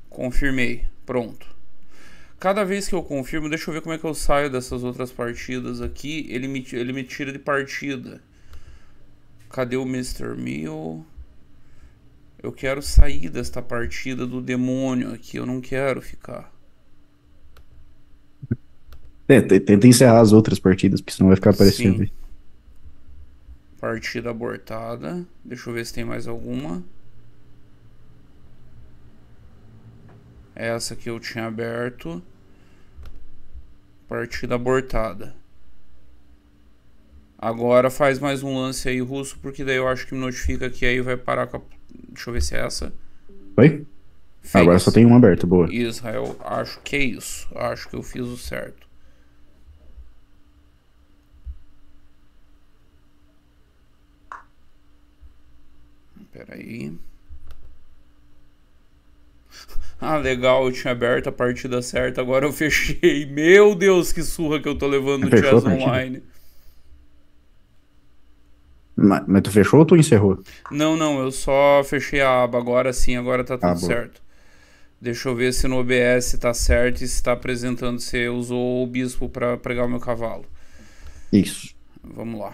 Confirmei. Pronto. Cada vez que eu confirmo, deixa eu ver como é que eu saio dessas outras partidas aqui. Ele me, ele me tira de partida. Cadê o Mr. Mill? Eu quero sair desta partida do demônio aqui, eu não quero ficar. É, tenta encerrar as outras partidas, porque senão vai ficar aparecendo Partida abortada. Deixa eu ver se tem mais alguma. Essa que eu tinha aberto. Partida abortada. Agora faz mais um lance aí russo, porque daí eu acho que me notifica que aí vai parar com a Deixa eu ver se é essa. Oi? Agora só tem uma aberta, boa. Israel, acho que é isso. Acho que eu fiz o certo. Peraí. Ah, legal, eu tinha aberto a partida certa, agora eu fechei. Meu Deus, que surra que eu tô levando no Chess Online. Mas, mas, tu fechou ou tu encerrou? Não, não, eu só fechei a aba agora sim, agora tá tudo ah, certo. Deixa eu ver se no OBS tá certo e se tá apresentando se usou o bispo para pregar o meu cavalo. Isso. Vamos lá.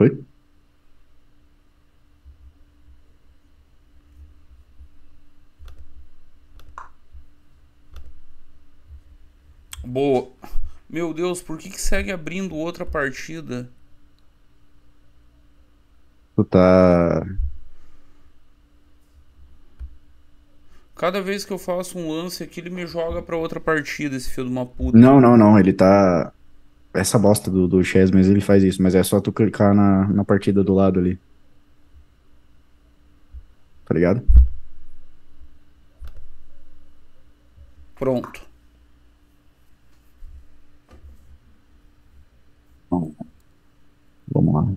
Oi? Boa. Meu Deus, por que, que segue abrindo outra partida? Tu tá. Cada vez que eu faço um lance aqui, ele me joga pra outra partida, esse filho de uma puta. Não, não, não. Ele tá. Essa bosta do, do chess, mas ele faz isso. Mas é só tu clicar na, na partida do lado ali. Tá ligado? Pronto. Vamos lá.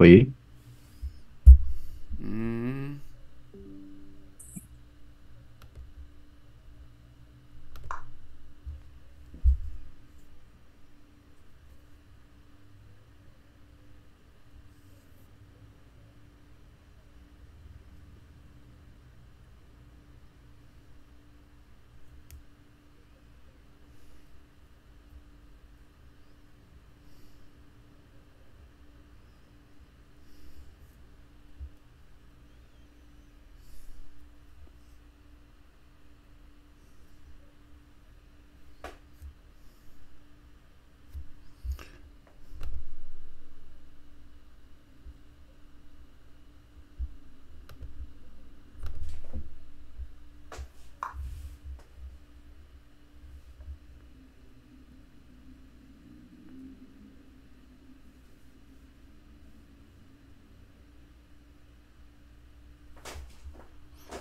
Oi?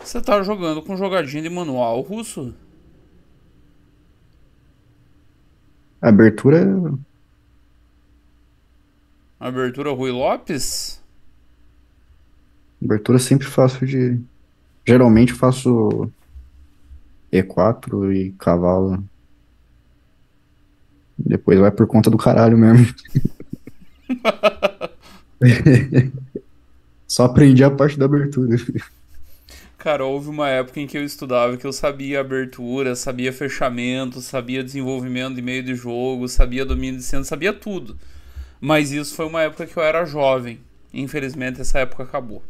Você tá jogando com jogadinha de manual russo? Abertura. Abertura Rui Lopes? Abertura sempre faço de. Geralmente faço E4 e cavalo. Depois vai por conta do caralho mesmo. Só aprendi a parte da abertura. Cara, houve uma época em que eu estudava que eu sabia abertura, sabia fechamento, sabia desenvolvimento de meio de jogo, sabia domínio de cena, sabia tudo. Mas isso foi uma época que eu era jovem. Infelizmente, essa época acabou.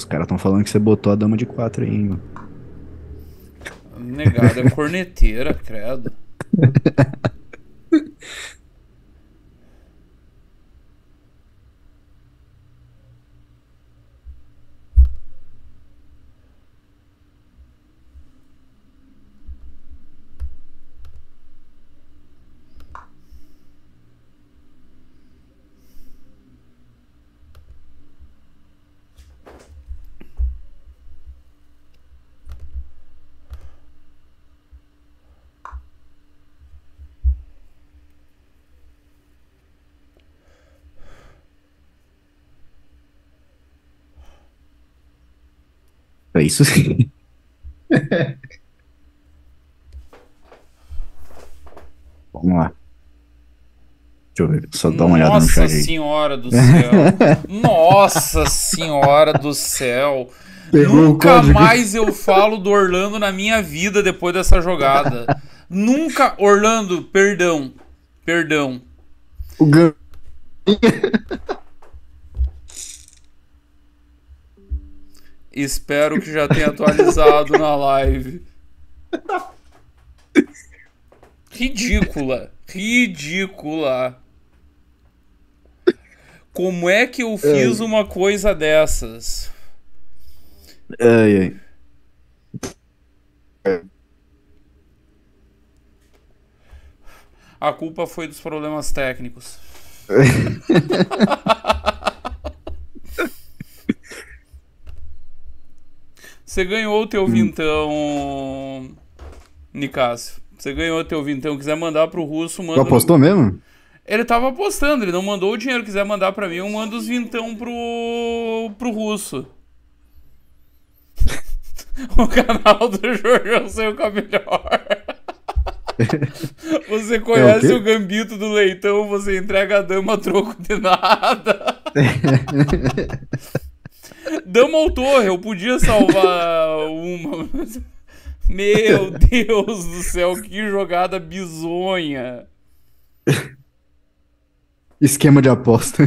os caras estão falando que você botou a dama de quatro aí, mano. Negado, é corneteira, credo. para isso. Vamos lá. Deixa eu ver, só dá uma olhada Nossa no chat. Nossa senhora do céu. Nossa senhora do céu. Pegou Nunca mais eu falo do Orlando na minha vida depois dessa jogada. Nunca, Orlando, perdão. Perdão. O Espero que já tenha atualizado na live. Ridícula. Ridícula. Como é que eu fiz ai. uma coisa dessas? Ai, ai. A culpa foi dos problemas técnicos. Você ganhou o teu hum. vintão, Nicásio. Você ganhou o teu vintão. Quiser mandar pro russo, manda. Tu apostou mesmo? Ele tava apostando, ele não mandou o dinheiro. Quiser mandar pra mim, eu mando os vintão pro, pro russo. o canal do Jorjão é saiu com a melhor. Você conhece é o, o, gambito do leitão, você entrega a dama a troco de nada. Dama ou torre, eu podia salvar uma. Meu Deus do céu, que jogada bizonha. Esquema de aposta.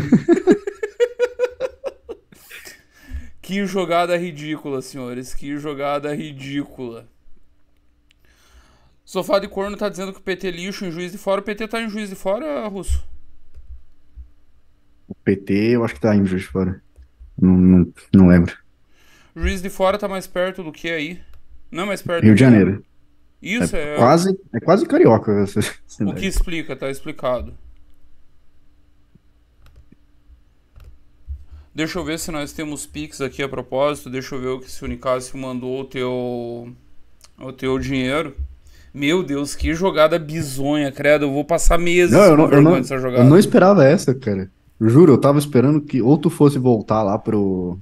que jogada ridícula, senhores. Que jogada ridícula. Sofá de corno tá dizendo que o PT é lixo em juiz de fora. O PT tá em juiz de fora, Russo? O PT eu acho que tá em juiz de fora. Não, não, não lembro. Juiz de Fora tá mais perto do que aí? Não é mais perto Rio de Janeiro. Isso é, é, quase é quase carioca. Essa, essa o que explica, tá explicado. Deixa eu ver se nós temos Pix aqui a propósito. Deixa eu ver o que se o Nicásio mandou o teu, o teu dinheiro. Meu Deus, que jogada bizonha, credo. Eu vou passar meses não, eu não, eu não, eu não esperava essa, cara. Juro, eu tava esperando que ou tu fosse voltar lá pro.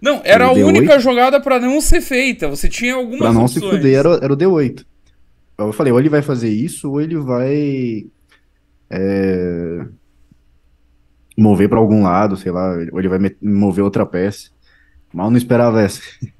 Não, era pro a única jogada para não ser feita. Você tinha algumas Pra não opções. se fuder, era, era o D8. Eu falei, ou ele vai fazer isso, ou ele vai. É, mover para algum lado, sei lá, ou ele vai mover outra peça. Mal não esperava essa.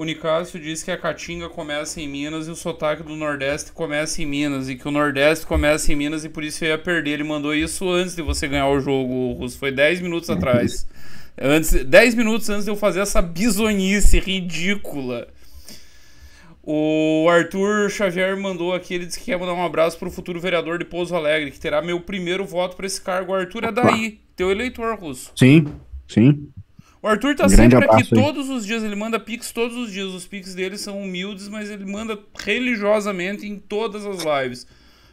O Nicásio diz que a Caatinga começa em Minas e o sotaque do Nordeste começa em Minas. E que o Nordeste começa em Minas e por isso eu ia perder. Ele mandou isso antes de você ganhar o jogo, Russo. Foi 10 minutos atrás. antes, 10 minutos antes de eu fazer essa bizonhice ridícula. O Arthur Xavier mandou aqui, ele disse que quer mandar um abraço para o futuro vereador de Pouso Alegre, que terá meu primeiro voto para esse cargo. O Arthur é daí, teu eleitor, Russo. Sim, sim. O Arthur tá um sempre aqui aí. todos os dias, ele manda pix todos os dias. Os pix dele são humildes, mas ele manda religiosamente em todas as lives.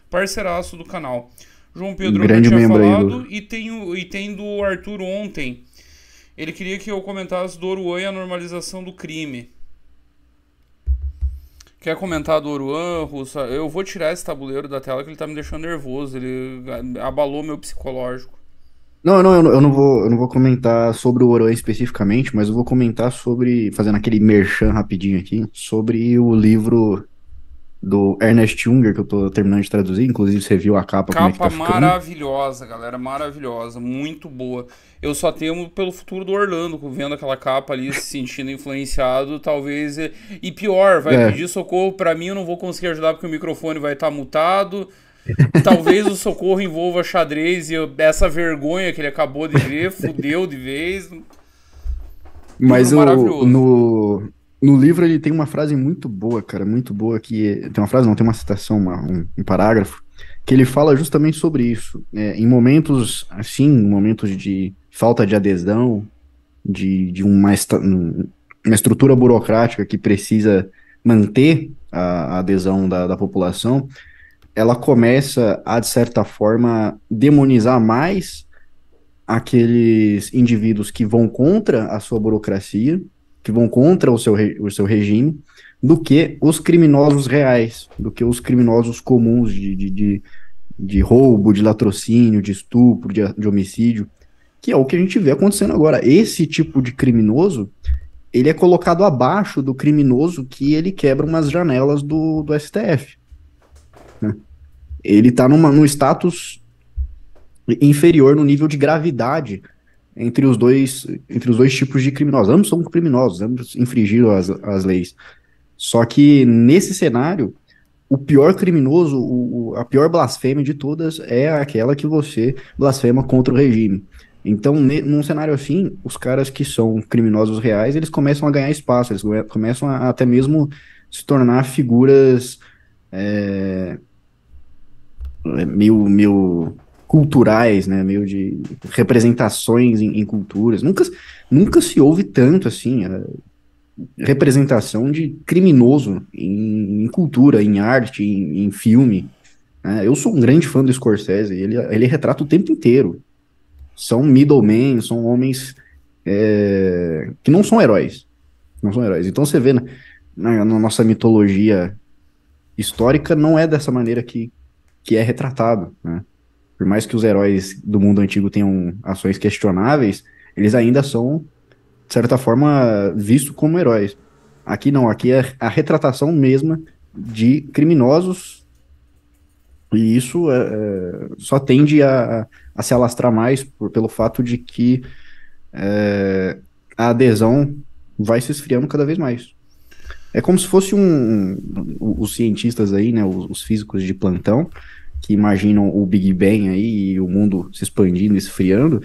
Parceiraço do canal. João Pedro um grande tinha falado do... e, tem o, e tem do Arthur ontem. Ele queria que eu comentasse do Oruan e a normalização do crime. Quer comentar do Oruan, Russo Eu vou tirar esse tabuleiro da tela que ele tá me deixando nervoso. Ele abalou meu psicológico. Não, não, eu não, eu não vou, eu não vou comentar sobre o Oran especificamente, mas eu vou comentar sobre, fazendo aquele merchan rapidinho aqui, sobre o livro do Ernest Junger, que eu tô terminando de traduzir, inclusive você viu a capa, capa como é que tá maravilhosa, galera, maravilhosa, muito boa. Eu só temo pelo futuro do Orlando, vendo aquela capa ali, se sentindo influenciado, talvez... E pior, vai é. pedir socorro para mim, eu não vou conseguir ajudar porque o microfone vai estar tá mutado... Talvez o socorro envolva xadrez e essa vergonha que ele acabou de ver fudeu de vez. Mas o, no, no livro ele tem uma frase muito boa, cara, muito boa que é, tem uma frase, não tem uma citação, uma, um, um, parágrafo que ele fala justamente sobre isso. É, em momentos assim, momentos de falta de adesão, de, de uma, uma estrutura burocrática que precisa manter a, a adesão da, da população, ela começa a, de certa forma, demonizar mais aqueles indivíduos que vão contra a sua burocracia, que vão contra o seu, o seu regime, do que os criminosos reais, do que os criminosos comuns de, de, de, de roubo, de latrocínio, de estupro, de, de homicídio, que é o que a gente vê acontecendo agora. Esse tipo de criminoso, ele é colocado abaixo do criminoso que ele quebra umas janelas do, do STF. Né? Ele está numa, num status inferior no nível de gravidade entre os dois entre os dois tipos de criminosos. Ambos são criminosos, ambos infringiram as, as leis. Só que nesse cenário, o pior criminoso, o, a pior blasfêmia de todas é aquela que você blasfema contra o regime. Então, ne, num cenário assim, os caras que são criminosos reais, eles começam a ganhar espaço, eles começam a, até mesmo se tornar figuras é, meio, é meio culturais, né, meio de representações em, em, culturas. Nunca, nunca se ouve tanto assim a representação de criminoso em, em cultura, em arte, em, em filme. Né? Eu sou um grande fã do Scorsese, ele, ele retrata o tempo inteiro. São middlemen, são homens é, que não são heróis. Não são heróis. Então você vê na, na, na nossa mitologia histórica não é dessa maneira que, que é retratado, né? Por mais que os heróis do mundo antigo tenham ações questionáveis, eles ainda são, de certa forma, vistos como heróis. Aqui não, aqui é a retratação mesma de criminosos e isso é, é só tende a, a, se alastrar mais por, pelo fato de que é, a adesão vai se esfriando cada vez mais. É como se fosse um, os cientistas aí, né, os, os, físicos de plantão, que imaginam o Big Bang aí e o mundo se expandindo, esfriando.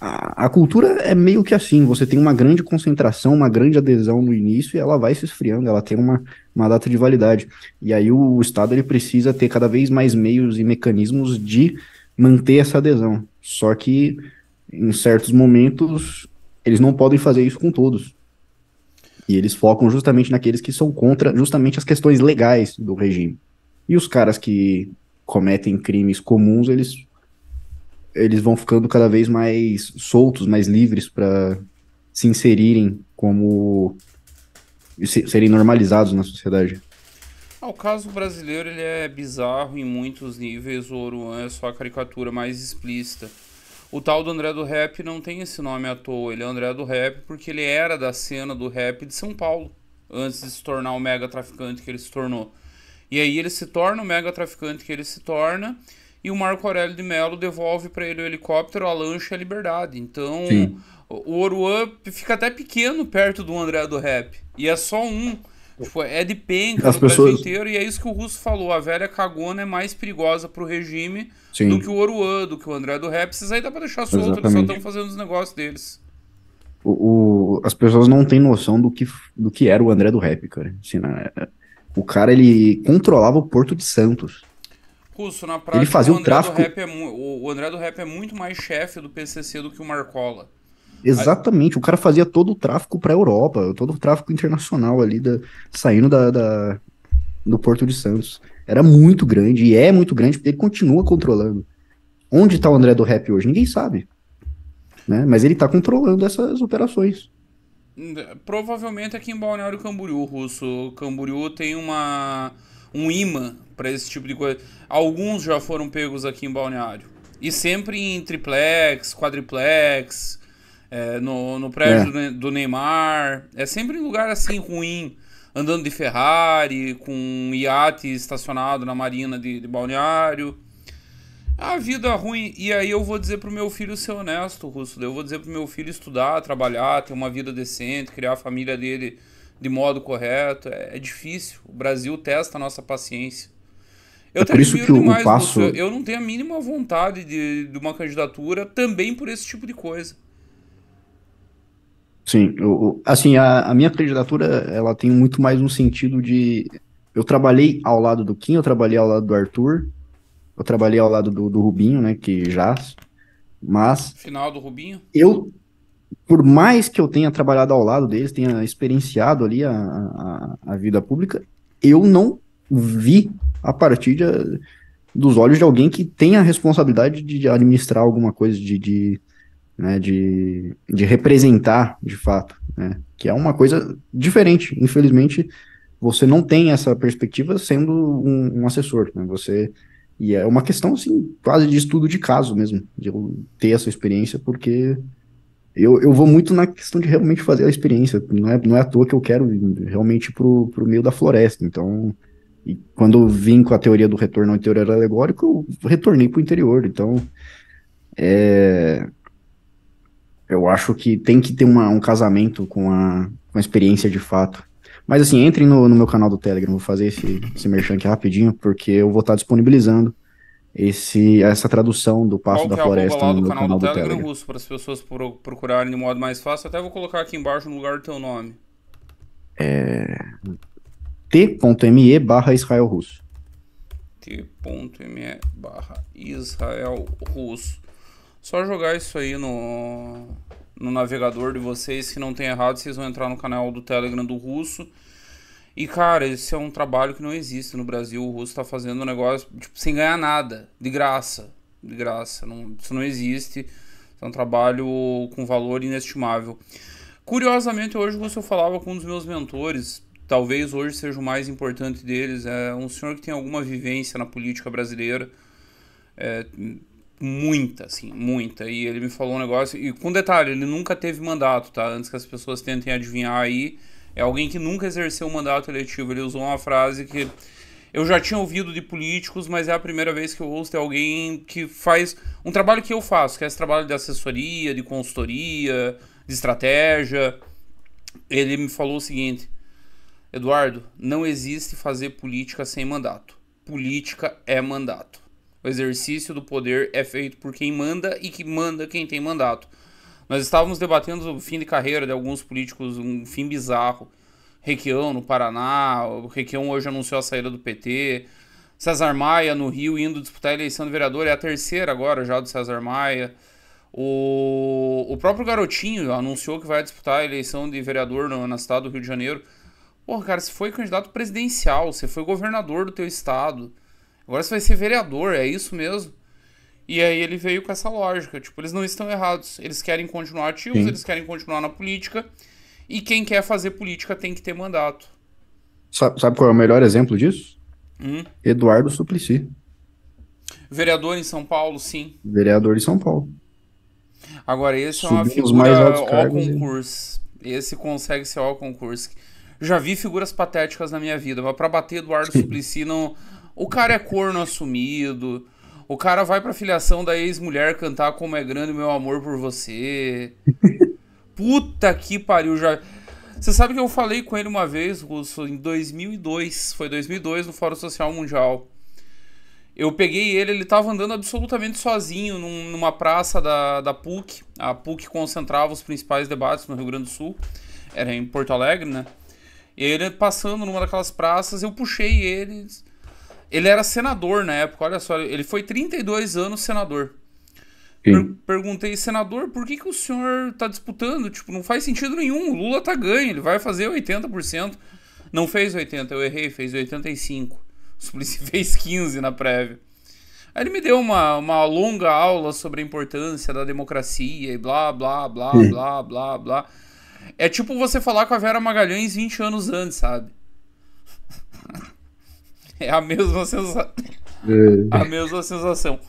A, a cultura é meio que assim, você tem uma grande concentração, uma grande adesão no início e ela vai se esfriando, ela tem uma, uma data de validade. E aí o Estado ele precisa ter cada vez mais meios e mecanismos de manter essa adesão. Só que em certos momentos eles não podem fazer isso com todos. E eles focam justamente naqueles que são contra justamente as questões legais do regime. E os caras que cometem crimes comuns, eles eles vão ficando cada vez mais soltos, mais livres para se inserirem como se, serem normalizados na sociedade. Ah, o caso brasileiro ele é bizarro em muitos níveis, o Oruan é só a caricatura mais explícita. O tal do André do Rap não tem esse nome à toa. Ele é André do Rap porque ele era da cena do rap de São Paulo, antes de se tornar o mega traficante que ele se tornou. E aí ele se torna o mega traficante que ele se torna, e o Marco Aurélio de Mello devolve para ele o helicóptero, a lancha e a liberdade. Então, Sim. o Oruan fica até pequeno perto do André do Rap. E é só um. Tipo, é de penca As no pessoas... Brasil inteiro, e é isso que o Russo falou. A velha cagona é mais perigosa pro regime Sim. do que o Oruan, do que o André do Rap. vocês aí dá pra deixar solto, Exatamente. eles só estão fazendo os negócios deles. O, o, as pessoas não têm noção do que, do que era o André do Rap, cara. Assim, né? O cara, ele controlava o Porto de Santos. Russo, na prática, ele fazia o, André o tráfico... do rap é, o André do Rap é muito mais chefe do PCC do que o Marcola. Exatamente, o cara fazia todo o tráfico para a Europa, todo o tráfico internacional ali, da, saindo da, da, do Porto de Santos. Era muito grande, e é muito grande, porque ele continua controlando. Onde está o André do Rap hoje? Ninguém sabe. Né? Mas ele está controlando essas operações. Provavelmente aqui em Balneário Camboriú, Russo. Camboriú tem uma, um imã para esse tipo de coisa. Alguns já foram pegos aqui em Balneário. E sempre em triplex, quadriplex, é, no, no prédio é. do Neymar. É sempre um lugar assim ruim, andando de Ferrari, com um iate estacionado na marina de, de balneário. A vida ruim. E aí eu vou dizer pro meu filho ser honesto, Russo. Eu vou dizer pro meu filho estudar, trabalhar, ter uma vida decente, criar a família dele de modo correto. É, é difícil. O Brasil testa a nossa paciência. Eu é por isso que eu passo... Eu não tenho a mínima vontade de, de uma candidatura também por esse tipo de coisa. Sim, eu, assim, a, a minha candidatura, ela tem muito mais um sentido de... Eu trabalhei ao lado do Kim, eu trabalhei ao lado do Arthur, eu trabalhei ao lado do, do Rubinho, né, que já... Mas... Final do Rubinho? Eu, por mais que eu tenha trabalhado ao lado deles, tenha experienciado ali a, a, a vida pública, eu não vi a partir de, dos olhos de alguém que tem a responsabilidade de administrar alguma coisa, de, de né, de, de representar de fato, né, que é uma coisa diferente. Infelizmente, você não tem essa perspectiva sendo um, um assessor, né, você e é uma questão assim quase de estudo de caso mesmo, de eu ter essa experiência porque eu, eu vou muito na questão de realmente fazer a experiência. Não é, não é à toa que eu quero realmente pro, pro meio da floresta. Então, e quando vim com a teoria do retorno ao interior alegórico, eu retornei pro interior. Então, é, eu acho que tem que ter uma, um casamento com a, com a experiência de fato. Mas assim, entrem no, no meu canal do Telegram, vou fazer esse, esse merchan aqui rapidinho, porque eu vou estar disponibilizando esse, essa tradução do Passo da é Floresta no do canal, canal do, do Telegram. Telegram. Russo, para as pessoas procurarem de modo mais fácil, até vou colocar aqui embaixo no lugar do teu nome. É... t.me barra Israel Russo. t.me barra Israel Russo. Só jogar isso aí no, no navegador de vocês, se não tem errado, vocês vão entrar no canal do Telegram do Russo. E, cara, esse é um trabalho que não existe no Brasil. O Russo tá fazendo um negócio tipo, sem ganhar nada, de graça. De graça. Não, isso não existe. É um trabalho com valor inestimável. Curiosamente, hoje eu falava com um dos meus mentores, talvez hoje seja o mais importante deles, é um senhor que tem alguma vivência na política brasileira, é, muita, assim, muita. E ele me falou um negócio, e com detalhe, ele nunca teve mandato, tá? Antes que as pessoas tentem adivinhar aí, é alguém que nunca exerceu um mandato eletivo. Ele usou uma frase que eu já tinha ouvido de políticos, mas é a primeira vez que eu ouço de alguém que faz um trabalho que eu faço, que é esse trabalho de assessoria, de consultoria, de estratégia. Ele me falou o seguinte: Eduardo, não existe fazer política sem mandato. Política é mandato. O exercício do poder é feito por quem manda e que manda quem tem mandato. Nós estávamos debatendo o fim de carreira de alguns políticos, um fim bizarro. Requião no Paraná, o Requião hoje anunciou a saída do PT. César Maia no Rio indo disputar a eleição de vereador, é a terceira agora já do César Maia. O, o próprio Garotinho anunciou que vai disputar a eleição de vereador no, na cidade do Rio de Janeiro. Porra, cara, você foi candidato presidencial, você foi governador do teu estado. Agora você vai ser vereador, é isso mesmo? E aí ele veio com essa lógica, tipo, eles não estão errados, eles querem continuar ativos, Sim. eles querem continuar na política, e quem quer fazer política tem que ter mandato. Sabe, sabe qual é o melhor exemplo disso? Hum? Eduardo Suplicy. Vereador em São Paulo, sim. Vereador em São Paulo. Agora, esse Subindo é uma figura mais ao cargos, concurso. Esse consegue ser ao concurso. Já vi figuras patéticas na minha vida, mas para bater Eduardo Suplicy não, o cara é corno assumido. O cara vai pra filiação da ex-mulher cantar Como é Grande Meu Amor por Você. Puta que pariu, já. Você sabe que eu falei com ele uma vez, Russo, em 2002. Foi 2002 no Fórum Social Mundial. Eu peguei ele, ele tava andando absolutamente sozinho num, numa praça da, da PUC. A PUC concentrava os principais debates no Rio Grande do Sul. Era em Porto Alegre, né? E ele passando numa daquelas praças, eu puxei ele. Ele era senador na época, olha só, ele foi 32 anos senador. Per perguntei, senador, por que, que o senhor está disputando? Tipo, não faz sentido nenhum. O Lula tá ganho, ele vai fazer 80%. Não fez 80%, eu errei, fez 85%. Suplicy fez 15% na prévia. Aí ele me deu uma, uma longa aula sobre a importância da democracia e blá, blá, blá, blá, blá, blá, blá. É tipo você falar com a Vera Magalhães 20 anos antes, sabe? É a mesma sensação. É. a mesma sensação.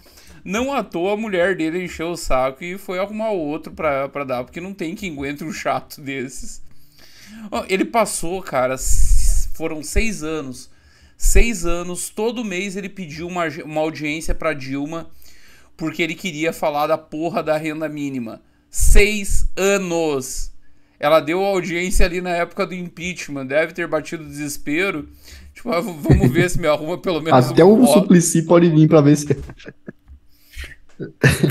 Não à toa a mulher dele encheu o saco e foi arrumar outro pra, pra dar, porque não tem quem aguente um chato desses. Ele passou, cara, foram seis anos. Seis anos, todo mês ele pediu uma, uma audiência pra Dilma, porque ele queria falar da porra da renda mínima. Seis anos! Ela deu audiência ali na época do impeachment, deve ter batido desespero. Tipo, ah, vamos ver se me arruma pelo menos. Até um o Suplicy pode vir pra ver se.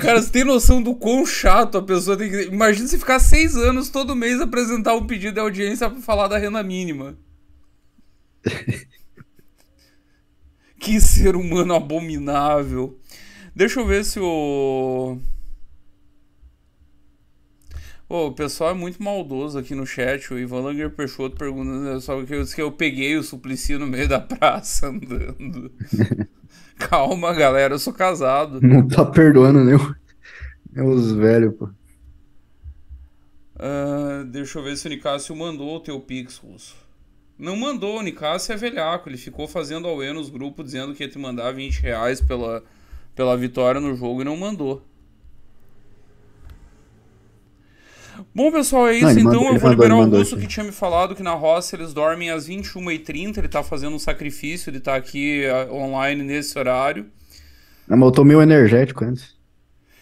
Cara, você tem noção do quão chato a pessoa tem que. Imagina se ficar seis anos todo mês apresentar um pedido de audiência pra falar da renda mínima. que ser humano abominável. Deixa eu ver se o. Eu... Pô, o pessoal é muito maldoso aqui no chat. O Ivan Langer Peixoto perguntando né, só que eu disse que eu peguei o suplicio no meio da praça andando. Calma, galera, eu sou casado. Não tá perdoando, né? Os velhos, pô. Uh, deixa eu ver se o Nicásio mandou o teu Pix, Russo. Não mandou, o Nicásio é velhaco. Ele ficou fazendo ao nos grupo dizendo que ia te mandar 20 reais pela, pela vitória no jogo e não mandou. Bom, pessoal, é isso. Não, então mandou, eu vou liberar o Augusto que tinha me falado que na roça eles dormem às 21h30. Ele tá fazendo um sacrifício, ele tá aqui online nesse horário. Não, mas eu tomei meio energético antes.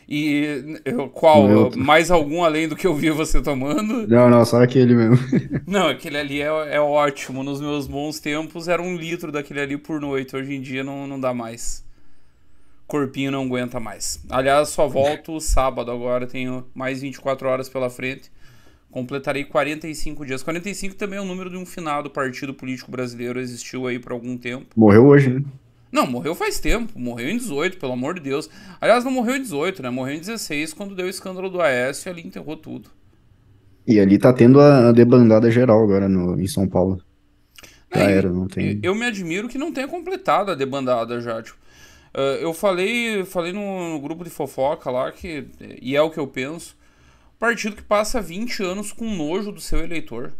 E eu, qual? Mais algum além do que eu vi você tomando? Não, não, só aquele mesmo. não, aquele ali é, é ótimo. Nos meus bons tempos era um litro daquele ali por noite. Hoje em dia não, não dá mais corpinho não aguenta mais. Aliás, só volto sábado agora, tenho mais 24 horas pela frente. Completarei 45 dias. 45 também é o número de um finado partido político brasileiro, existiu aí por algum tempo. Morreu hoje, né? Não, morreu faz tempo, morreu em 18, pelo amor de Deus. Aliás, não morreu em 18, né? Morreu em 16, quando deu o escândalo do AS e ali enterrou tudo. E ali tá tendo a debandada geral agora no, em São Paulo. Já era, não tem. Eu me admiro que não tenha completado a debandada já, tipo, Uh, eu falei, falei no, no, grupo de fofoca lá, que, e é o que eu penso. Partido que passa 20 anos com nojo do seu eleitor.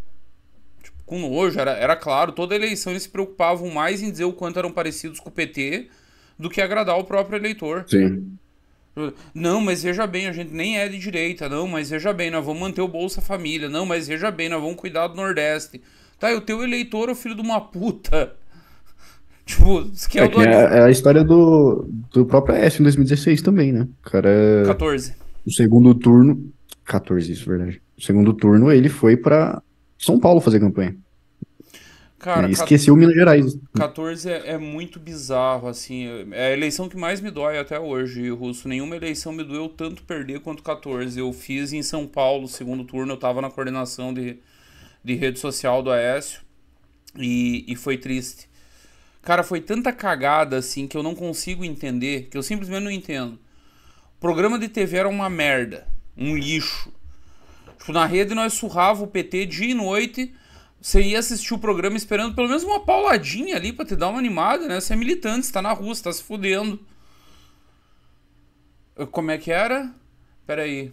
Tipo, com nojo, era, era claro, toda eleição eles se preocupavam mais em dizer o quanto eram parecidos com o PT do que agradar o próprio eleitor. Sim. Não, mas veja bem, a gente nem é de direita. Não, mas veja bem, nós vamos manter o Bolsa Família. Não, mas veja bem, nós vamos cuidar do Nordeste. Tá, e o teu eleitor, é o filho de uma puta Tipo, que é, é, que é, é, a história do, do próprio S em 2016 também, né? O cara. 14. É- no segundo turno. 14, isso, verdade. No segundo turno, ele foi pra São Paulo fazer campanha. Cara, e esqueceu Minas Gerais. 14 é, é, muito bizarro, assim. É a eleição que mais me dói até hoje, Russo. Nenhuma eleição me doeu tanto perder quanto 14. Eu fiz em São Paulo, segundo turno, eu tava na coordenação de, de rede social do Aécio. E, e foi triste. Cara, foi tanta cagada assim que eu não consigo entender, que eu simplesmente não entendo. O programa de TV era uma merda, um lixo. Tipo, na rede nós surrava o PT dia e noite. Você ia assistir o programa esperando pelo menos uma pauladinha ali para te dar uma animada, né? Você é militante, está na rua, está se fudendo. Como é que era? Peraí.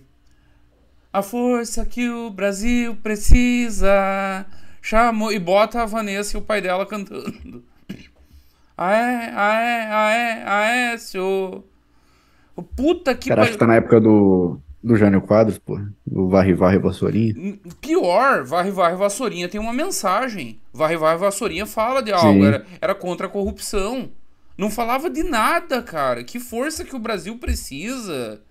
A força que o Brasil precisa. Chamou e bota a Vanessa e o pai dela cantando. Aé, aé, aé, aé, senhor. O puta que. Cara, acho que tá na época do, do Jânio Quadros, pô. Do Varre Varre Vassourinha. Pior, Varre Varre Vassourinha tem uma mensagem. Varre Varre Vassourinha fala de algo. Era, era contra a corrupção. Não falava de nada, cara. Que força que o Brasil precisa.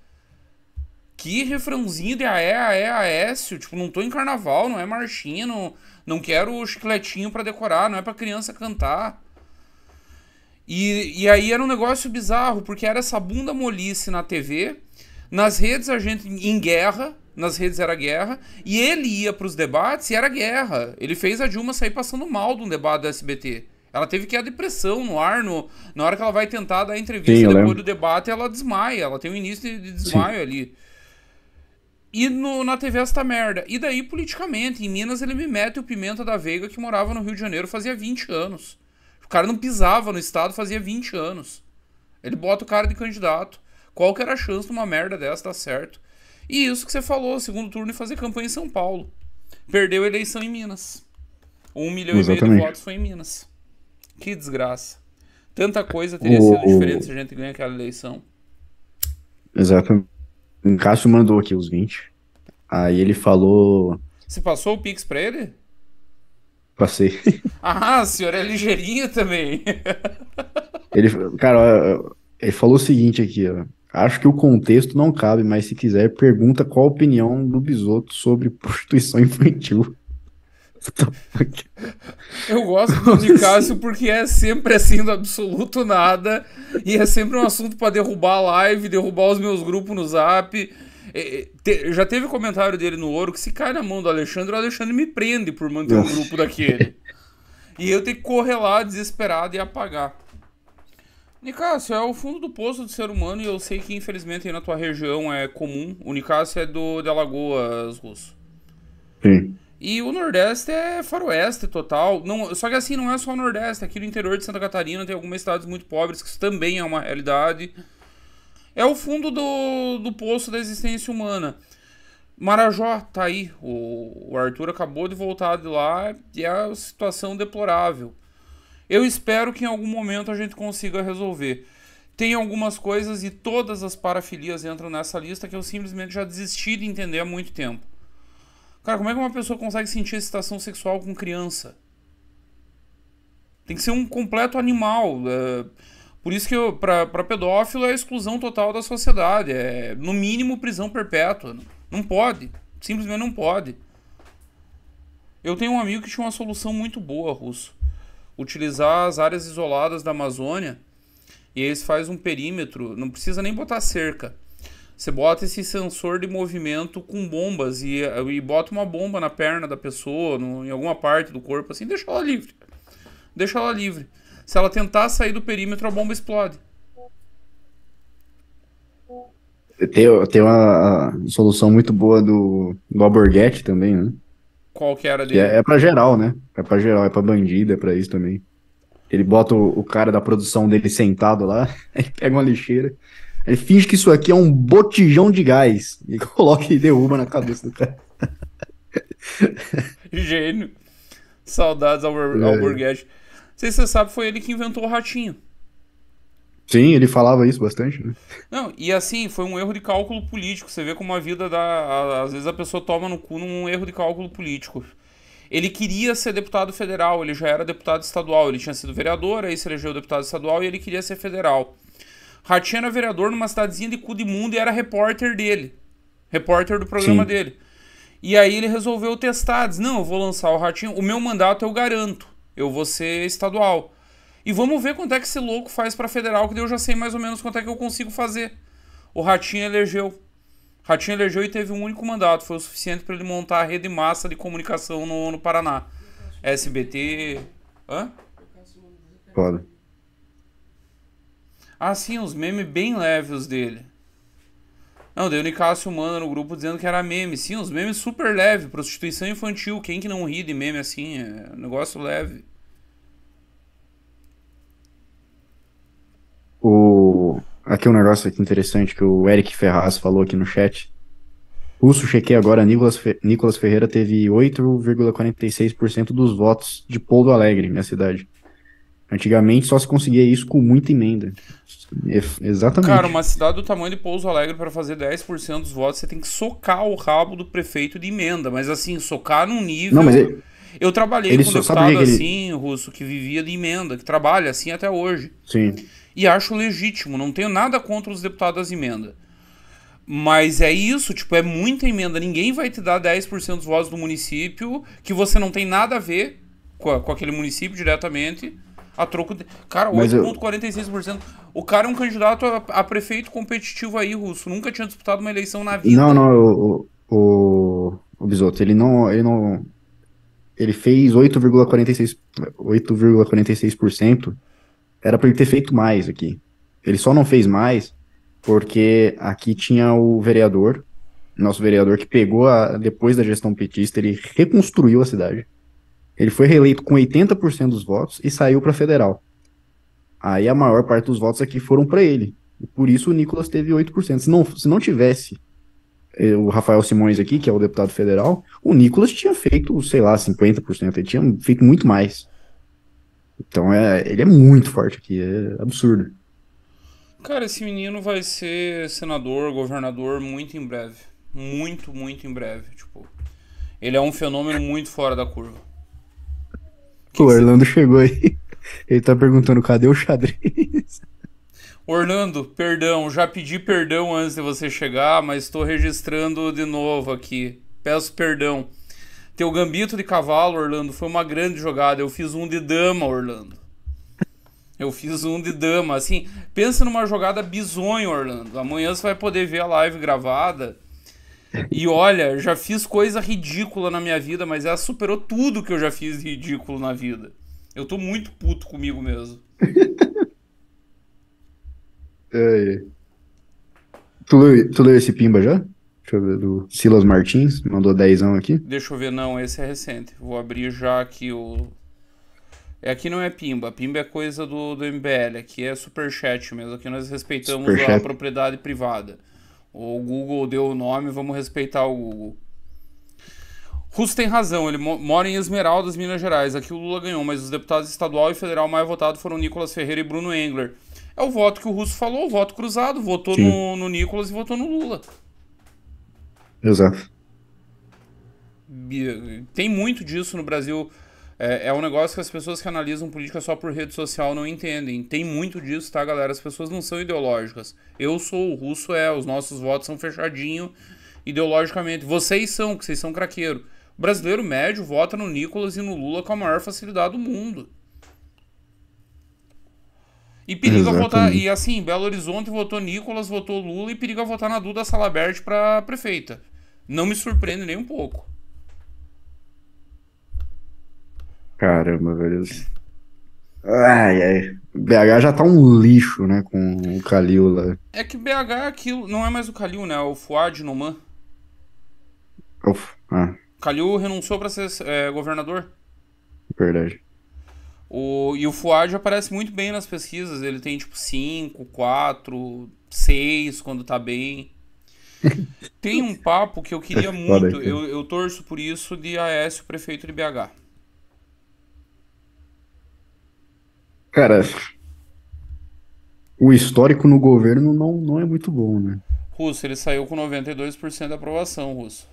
Que refrãozinho de aé, aé, aécio. Tipo, não tô em carnaval, não é marchinha, não, não quero chicletinho para decorar, não é pra criança cantar. E, e aí era um negócio bizarro, porque era essa bunda molice na TV, nas redes a gente em guerra, nas redes era guerra, e ele ia para os debates e era guerra. Ele fez a Dilma sair passando mal de um debate do SBT. Ela teve que a depressão no ar, no, na hora que ela vai tentar dar entrevista Sim, depois do debate, ela desmaia, ela tem um início de, de desmaio Sim. ali. E no, na TV esta merda. E daí, politicamente, em Minas ele me mete o Pimenta da Veiga que morava no Rio de Janeiro fazia 20 anos. O cara não pisava no Estado fazia 20 anos. Ele bota o cara de candidato. Qual que era a chance de uma merda dessa dar certo? E isso que você falou, segundo turno e fazer campanha em São Paulo. Perdeu a eleição em Minas. Um milhão Exatamente. e meio de votos foi em Minas. Que desgraça. Tanta coisa teria o... sido diferente se a gente ganha aquela eleição. Exatamente. Cássio mandou aqui os 20. Aí ele falou. Você passou o Pix pra ele? Passei. Ah, o senhor é ligeirinho também. Ele, cara, ele falou o seguinte aqui, ó. Acho que o contexto não cabe, mas se quiser, pergunta qual a opinião do Bisoto sobre prostituição infantil. Eu gosto de Cássio porque é sempre assim do absoluto nada e é sempre um assunto para derrubar a live, derrubar os meus grupos no Zap, é, é, já teve comentário dele no Ouro que se cai na mão do Alexandre, o Alexandre me prende por manter um grupo daquele. E eu tenho que correr lá desesperado e apagar. Nicásio, é o fundo do poço do ser humano e eu sei que infelizmente aí na tua região é comum. O Nicásio é do de Alagoas, Russo. Sim. E o Nordeste é faroeste total. Não, só que assim, não é só o Nordeste. Aqui no interior de Santa Catarina tem algumas cidades muito pobres, que isso também é uma realidade. É o fundo do, do poço da existência humana. Marajó tá aí. O, o Arthur acabou de voltar de lá e é a situação deplorável. Eu espero que em algum momento a gente consiga resolver. Tem algumas coisas e todas as parafilias entram nessa lista que eu simplesmente já desisti de entender há muito tempo. Cara, como é que uma pessoa consegue sentir excitação sexual com criança? Tem que ser um completo animal. É, por isso que para pedófilo é exclusão total da sociedade, é no mínimo prisão perpétua. Não pode, simplesmente não pode. Eu tenho um amigo que tinha uma solução muito boa, Russo. Utilizar as áreas isoladas da Amazônia e eles faz um perímetro, não precisa nem botar cerca. Você bota esse sensor de movimento com bombas e, e bota uma bomba na perna da pessoa, no, em alguma parte do corpo, assim, deixa ela livre. Deixa ela livre. Se ela tentar sair do perímetro, a bomba explode. Tem, tem uma solução muito boa do, do Alborguete também, né? Qual que era dele? É, é pra geral, né? É pra geral, é pra bandido, é pra isso também. Ele bota o, o cara da produção dele sentado lá, ele pega uma lixeira, ele finge que isso aqui é um botijão de gás e coloca e derruba na cabeça do cara. Gênio. Saudades ao, ao é. Burguete sei se você sabe, foi ele que inventou o ratinho. Sim, ele falava isso bastante, né? Não, e assim, foi um erro de cálculo político. Você vê como a vida da. Às vezes a pessoa toma no cu num erro de cálculo político. Ele queria ser deputado federal, ele já era deputado estadual, ele tinha sido vereador, aí se elegeu deputado estadual e ele queria ser federal. Ratinho era vereador numa cidadezinha de cu de mundo e era repórter dele. Repórter do programa Sim. dele. E aí ele resolveu testar, diz, não, eu vou lançar o Ratinho, o meu mandato eu garanto eu vou ser estadual. E vamos ver quanto é que esse louco faz para federal, que daí eu já sei mais ou menos quanto é que eu consigo fazer. O Ratinho elegeu. Ratinho elegeu e teve um único mandato. Foi o suficiente para ele montar a rede massa de comunicação no, no Paraná. SBT. Hã? Claro. Ah, sim, os memes bem leves dele. Não, Deu o Nicásio manda no grupo dizendo que era meme. Sim, uns memes super leve, prostituição infantil. Quem que não ri de meme assim? É um negócio leve. O... Aqui um negócio aqui interessante que o Eric Ferraz falou aqui no chat. Russo, chequei agora, Nicolas, Fe... Nicolas Ferreira teve 8,46% dos votos de Poldo Alegre, minha cidade. Antigamente só se conseguia isso com muita emenda. Exatamente. Cara, uma cidade do tamanho de Pouso Alegre, para fazer 10% dos votos, você tem que socar o rabo do prefeito de emenda. Mas assim, socar num nível. Não, mas ele... Eu trabalhei ele com um deputado ele... assim, russo, que vivia de emenda, que trabalha assim até hoje. Sim. E acho legítimo, não tenho nada contra os deputados das emendas. Mas é isso, tipo, é muita emenda. Ninguém vai te dar 10% dos votos do município que você não tem nada a ver com, a, com aquele município diretamente. A troco de. Cara, 8,46%. Eu... O cara é um candidato a, a, prefeito competitivo aí, Russo. Nunca tinha disputado uma eleição na vida. Não, não, o, o, o Bisoto, ele não. Ele não. Ele fez 8,46%. 8,46%. Era para ele ter feito mais aqui. Ele só não fez mais porque aqui tinha o vereador, nosso vereador, que pegou a, depois da gestão petista, ele reconstruiu a cidade. Ele foi reeleito com 80% dos votos e saiu para federal. Aí a maior parte dos votos aqui foram para ele. E por isso o Nicolas teve 8%. Se não, se não tivesse eh, o Rafael Simões aqui, que é o deputado federal, o Nicolas tinha feito, sei lá, 50%. Ele tinha feito muito mais. Então é, ele é muito forte aqui, é absurdo. Cara, esse menino vai ser senador, governador muito em breve. Muito, muito em breve. Tipo, ele é um fenômeno muito fora da curva. O Orlando chegou aí. Ele tá perguntando: cadê o xadrez? Orlando, perdão, já pedi perdão antes de você chegar, mas estou registrando de novo aqui. Peço perdão. Teu gambito de cavalo, Orlando, foi uma grande jogada. Eu fiz um de dama, Orlando. Eu fiz um de dama. Assim, pensa numa jogada bizonha, Orlando. Amanhã você vai poder ver a live gravada. E olha, já fiz coisa ridícula na minha vida, mas ela superou tudo que eu já fiz ridículo na vida. Eu tô muito puto comigo mesmo. É, é. Tu leu, tu leu esse pimba já? Deixa eu ver, do Silas Martins, mandou dezão aqui. Deixa eu ver, não, esse é recente. Vou abrir já aqui o. É, aqui não é pimba, pimba é coisa do, do MBL, aqui é superchat mesmo. Aqui nós respeitamos superchat. a propriedade privada. O Google deu o nome, vamos respeitar o Google. Russo tem razão, ele mora em Esmeraldas, Minas Gerais. Aqui o Lula ganhou, mas os deputados estadual e federal mais votados foram Nicolas Ferreira e Bruno Engler. É o voto que o Russo falou, o voto cruzado. Votou no, no Nicolas e votou no Lula. Exato. Eh, tem muito disso no Brasil. É, é um negócio que as pessoas que analisam política só por rede social não entendem. Tem muito disso, tá, galera? As pessoas não são ideológicas. Eu sou, o russo é, os nossos votos são fechadinho ideologicamente. Vocês são, que vocês são craqueiro. O brasileiro médio vota no Nicolas e no Lula com a maior facilidade do mundo. E periga votar. E assim, Belo Horizonte votou Nicolas, votou Lula e periga votar na Duda Salabert pra prefeita. Não me surpreende nem um pouco. Caramba, velho. Ai, ai. BH já tá um lixo, né, com o Kalil lá. É que BH é aquilo, não é mais o Kalil, né? É o Fuad Noman. Uf, ah. Kalil renunciou pra ser é, governador. Verdade. O, e o Fuad aparece muito bem nas pesquisas. Ele tem tipo 5, 4, 6 quando tá bem. Tem um papo que eu queria muito, eu, eu torço por isso, de Aécio, prefeito de BH. Cara, o histórico no governo não, não é muito bom, né? Russo, ele saiu com 92% de aprovação, Russo.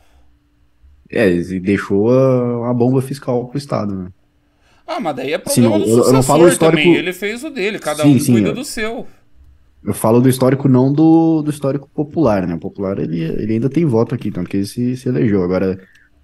É, e deixou a, a bomba fiscal pro Estado, né? Ah, mas daí é problema sim, do sucessor eu, não falo histórico... também. Ele fez o dele, cada sim, um sim, cuida eu... do seu. Eu falo do histórico não do, do histórico popular, né? O popular, ele, ele ainda tem voto aqui, tanto que ele se, se elegeu. Agora,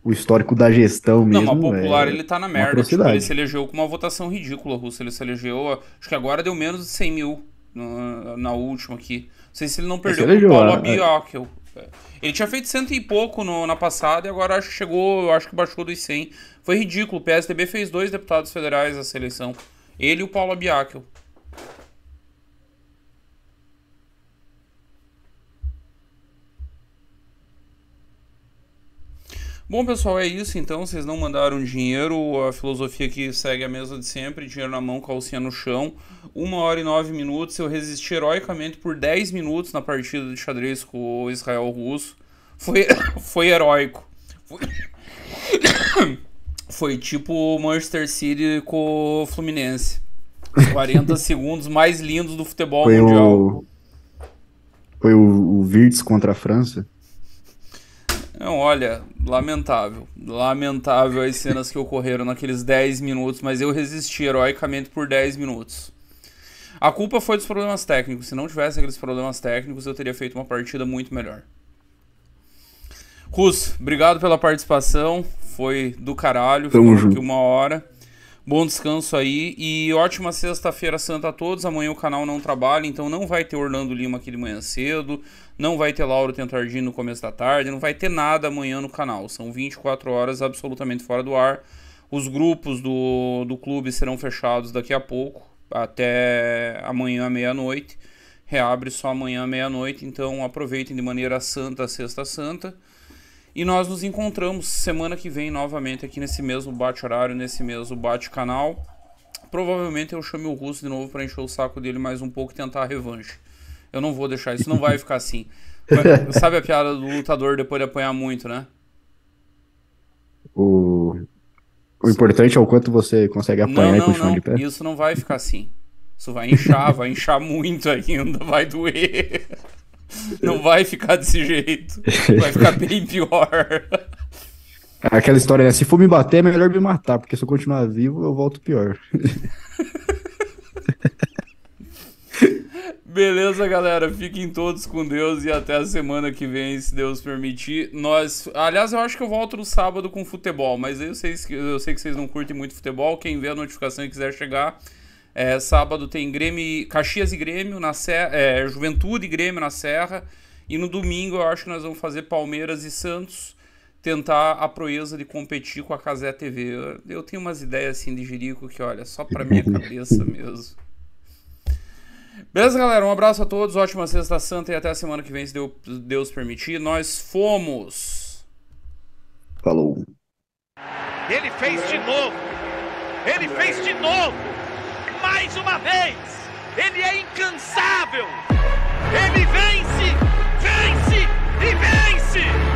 o histórico da gestão mesmo. Não, mas popular é... ele tá na merda. Tipo, ele se elegeu com uma votação ridícula, Russo. Ele se elegeu, acho que agora deu menos de 100 mil no, na última aqui. Não sei se ele não perdeu ele Paulo é. Abiokel. É. Ele tinha feito cento e pouco no, na passada e agora acho que chegou, acho que baixou dos 100. Foi ridículo. O PSDB fez dois deputados federais na seleção. Ele e o Paulo Abiakel. Bom, pessoal, é isso então. Vocês não mandaram dinheiro. A filosofia que segue a mesma de sempre: dinheiro na mão, calcinha no chão. Uma hora e nove minutos. Eu resisti heroicamente por dez minutos na partida de xadrez com o Israel russo. Foi, foi heróico. Foi... foi tipo Manchester City com o Fluminense. 40 segundos mais lindos do futebol foi mundial. O... Foi o, o Virtus contra a França? Não, olha, lamentável. Lamentável as cenas que ocorreram naqueles 10 minutos, mas eu resisti heroicamente por 10 minutos. A culpa foi dos problemas técnicos. Se não tivesse aqueles problemas técnicos, eu teria feito uma partida muito melhor. Rus, obrigado pela participação. Foi do caralho. Ficou aqui uma hora. Bom descanso aí e ótima sexta-feira santa a todos. Amanhã o canal não trabalha, então não vai ter Orlando Lima aqui de manhã cedo, não vai ter Lauro Tentardinho no começo da tarde, não vai ter nada amanhã no canal. São 24 horas absolutamente fora do ar. Os grupos do, do clube serão fechados daqui a pouco, até amanhã meia-noite. Reabre só amanhã meia-noite, então aproveitem de maneira santa a sexta santa. E nós nos encontramos semana que vem novamente aqui nesse mesmo bate-horário, nesse mesmo bate-canal. Provavelmente eu chame o Russo de novo para encher o saco dele mais um pouco e tentar a revanche. Eu não vou deixar, isso não vai ficar assim. Sabe a piada do lutador depois de apanhar muito, né? O, o importante é o quanto você consegue apanhar não, não, e continuar não. de pé. Isso não vai ficar assim. Isso vai inchar, vai inchar muito ainda, vai doer. Não é. vai ficar desse jeito. Vai ficar bem pior. Aquela história, né? Se for me bater, é melhor me matar, porque se eu continuar vivo, eu volto pior. Beleza, galera. Fiquem todos com Deus e até a semana que vem, se Deus permitir. Nós, aliás, eu acho que eu volto no sábado com futebol, mas eu sei, eu sei que vocês não curtem muito futebol. Quem vê a notificação e quiser chegar, é, sábado tem Grêmio, Caxias e Grêmio na Serra, é, Juventude e Grêmio na Serra. E no domingo eu acho que nós vamos fazer Palmeiras e Santos, tentar a proeza de competir com a Casé TV. Eu, eu tenho umas ideias assim de Jerico que, olha, só pra minha cabeça mesmo. Beleza, galera? Um abraço a todos, ótima Sexta Santa e até a semana que vem, se Deus permitir. Nós fomos! Falou! Ele fez de novo! Ele fez de novo! mais uma vez. Ele é incansável. Ele vence, vence e vence.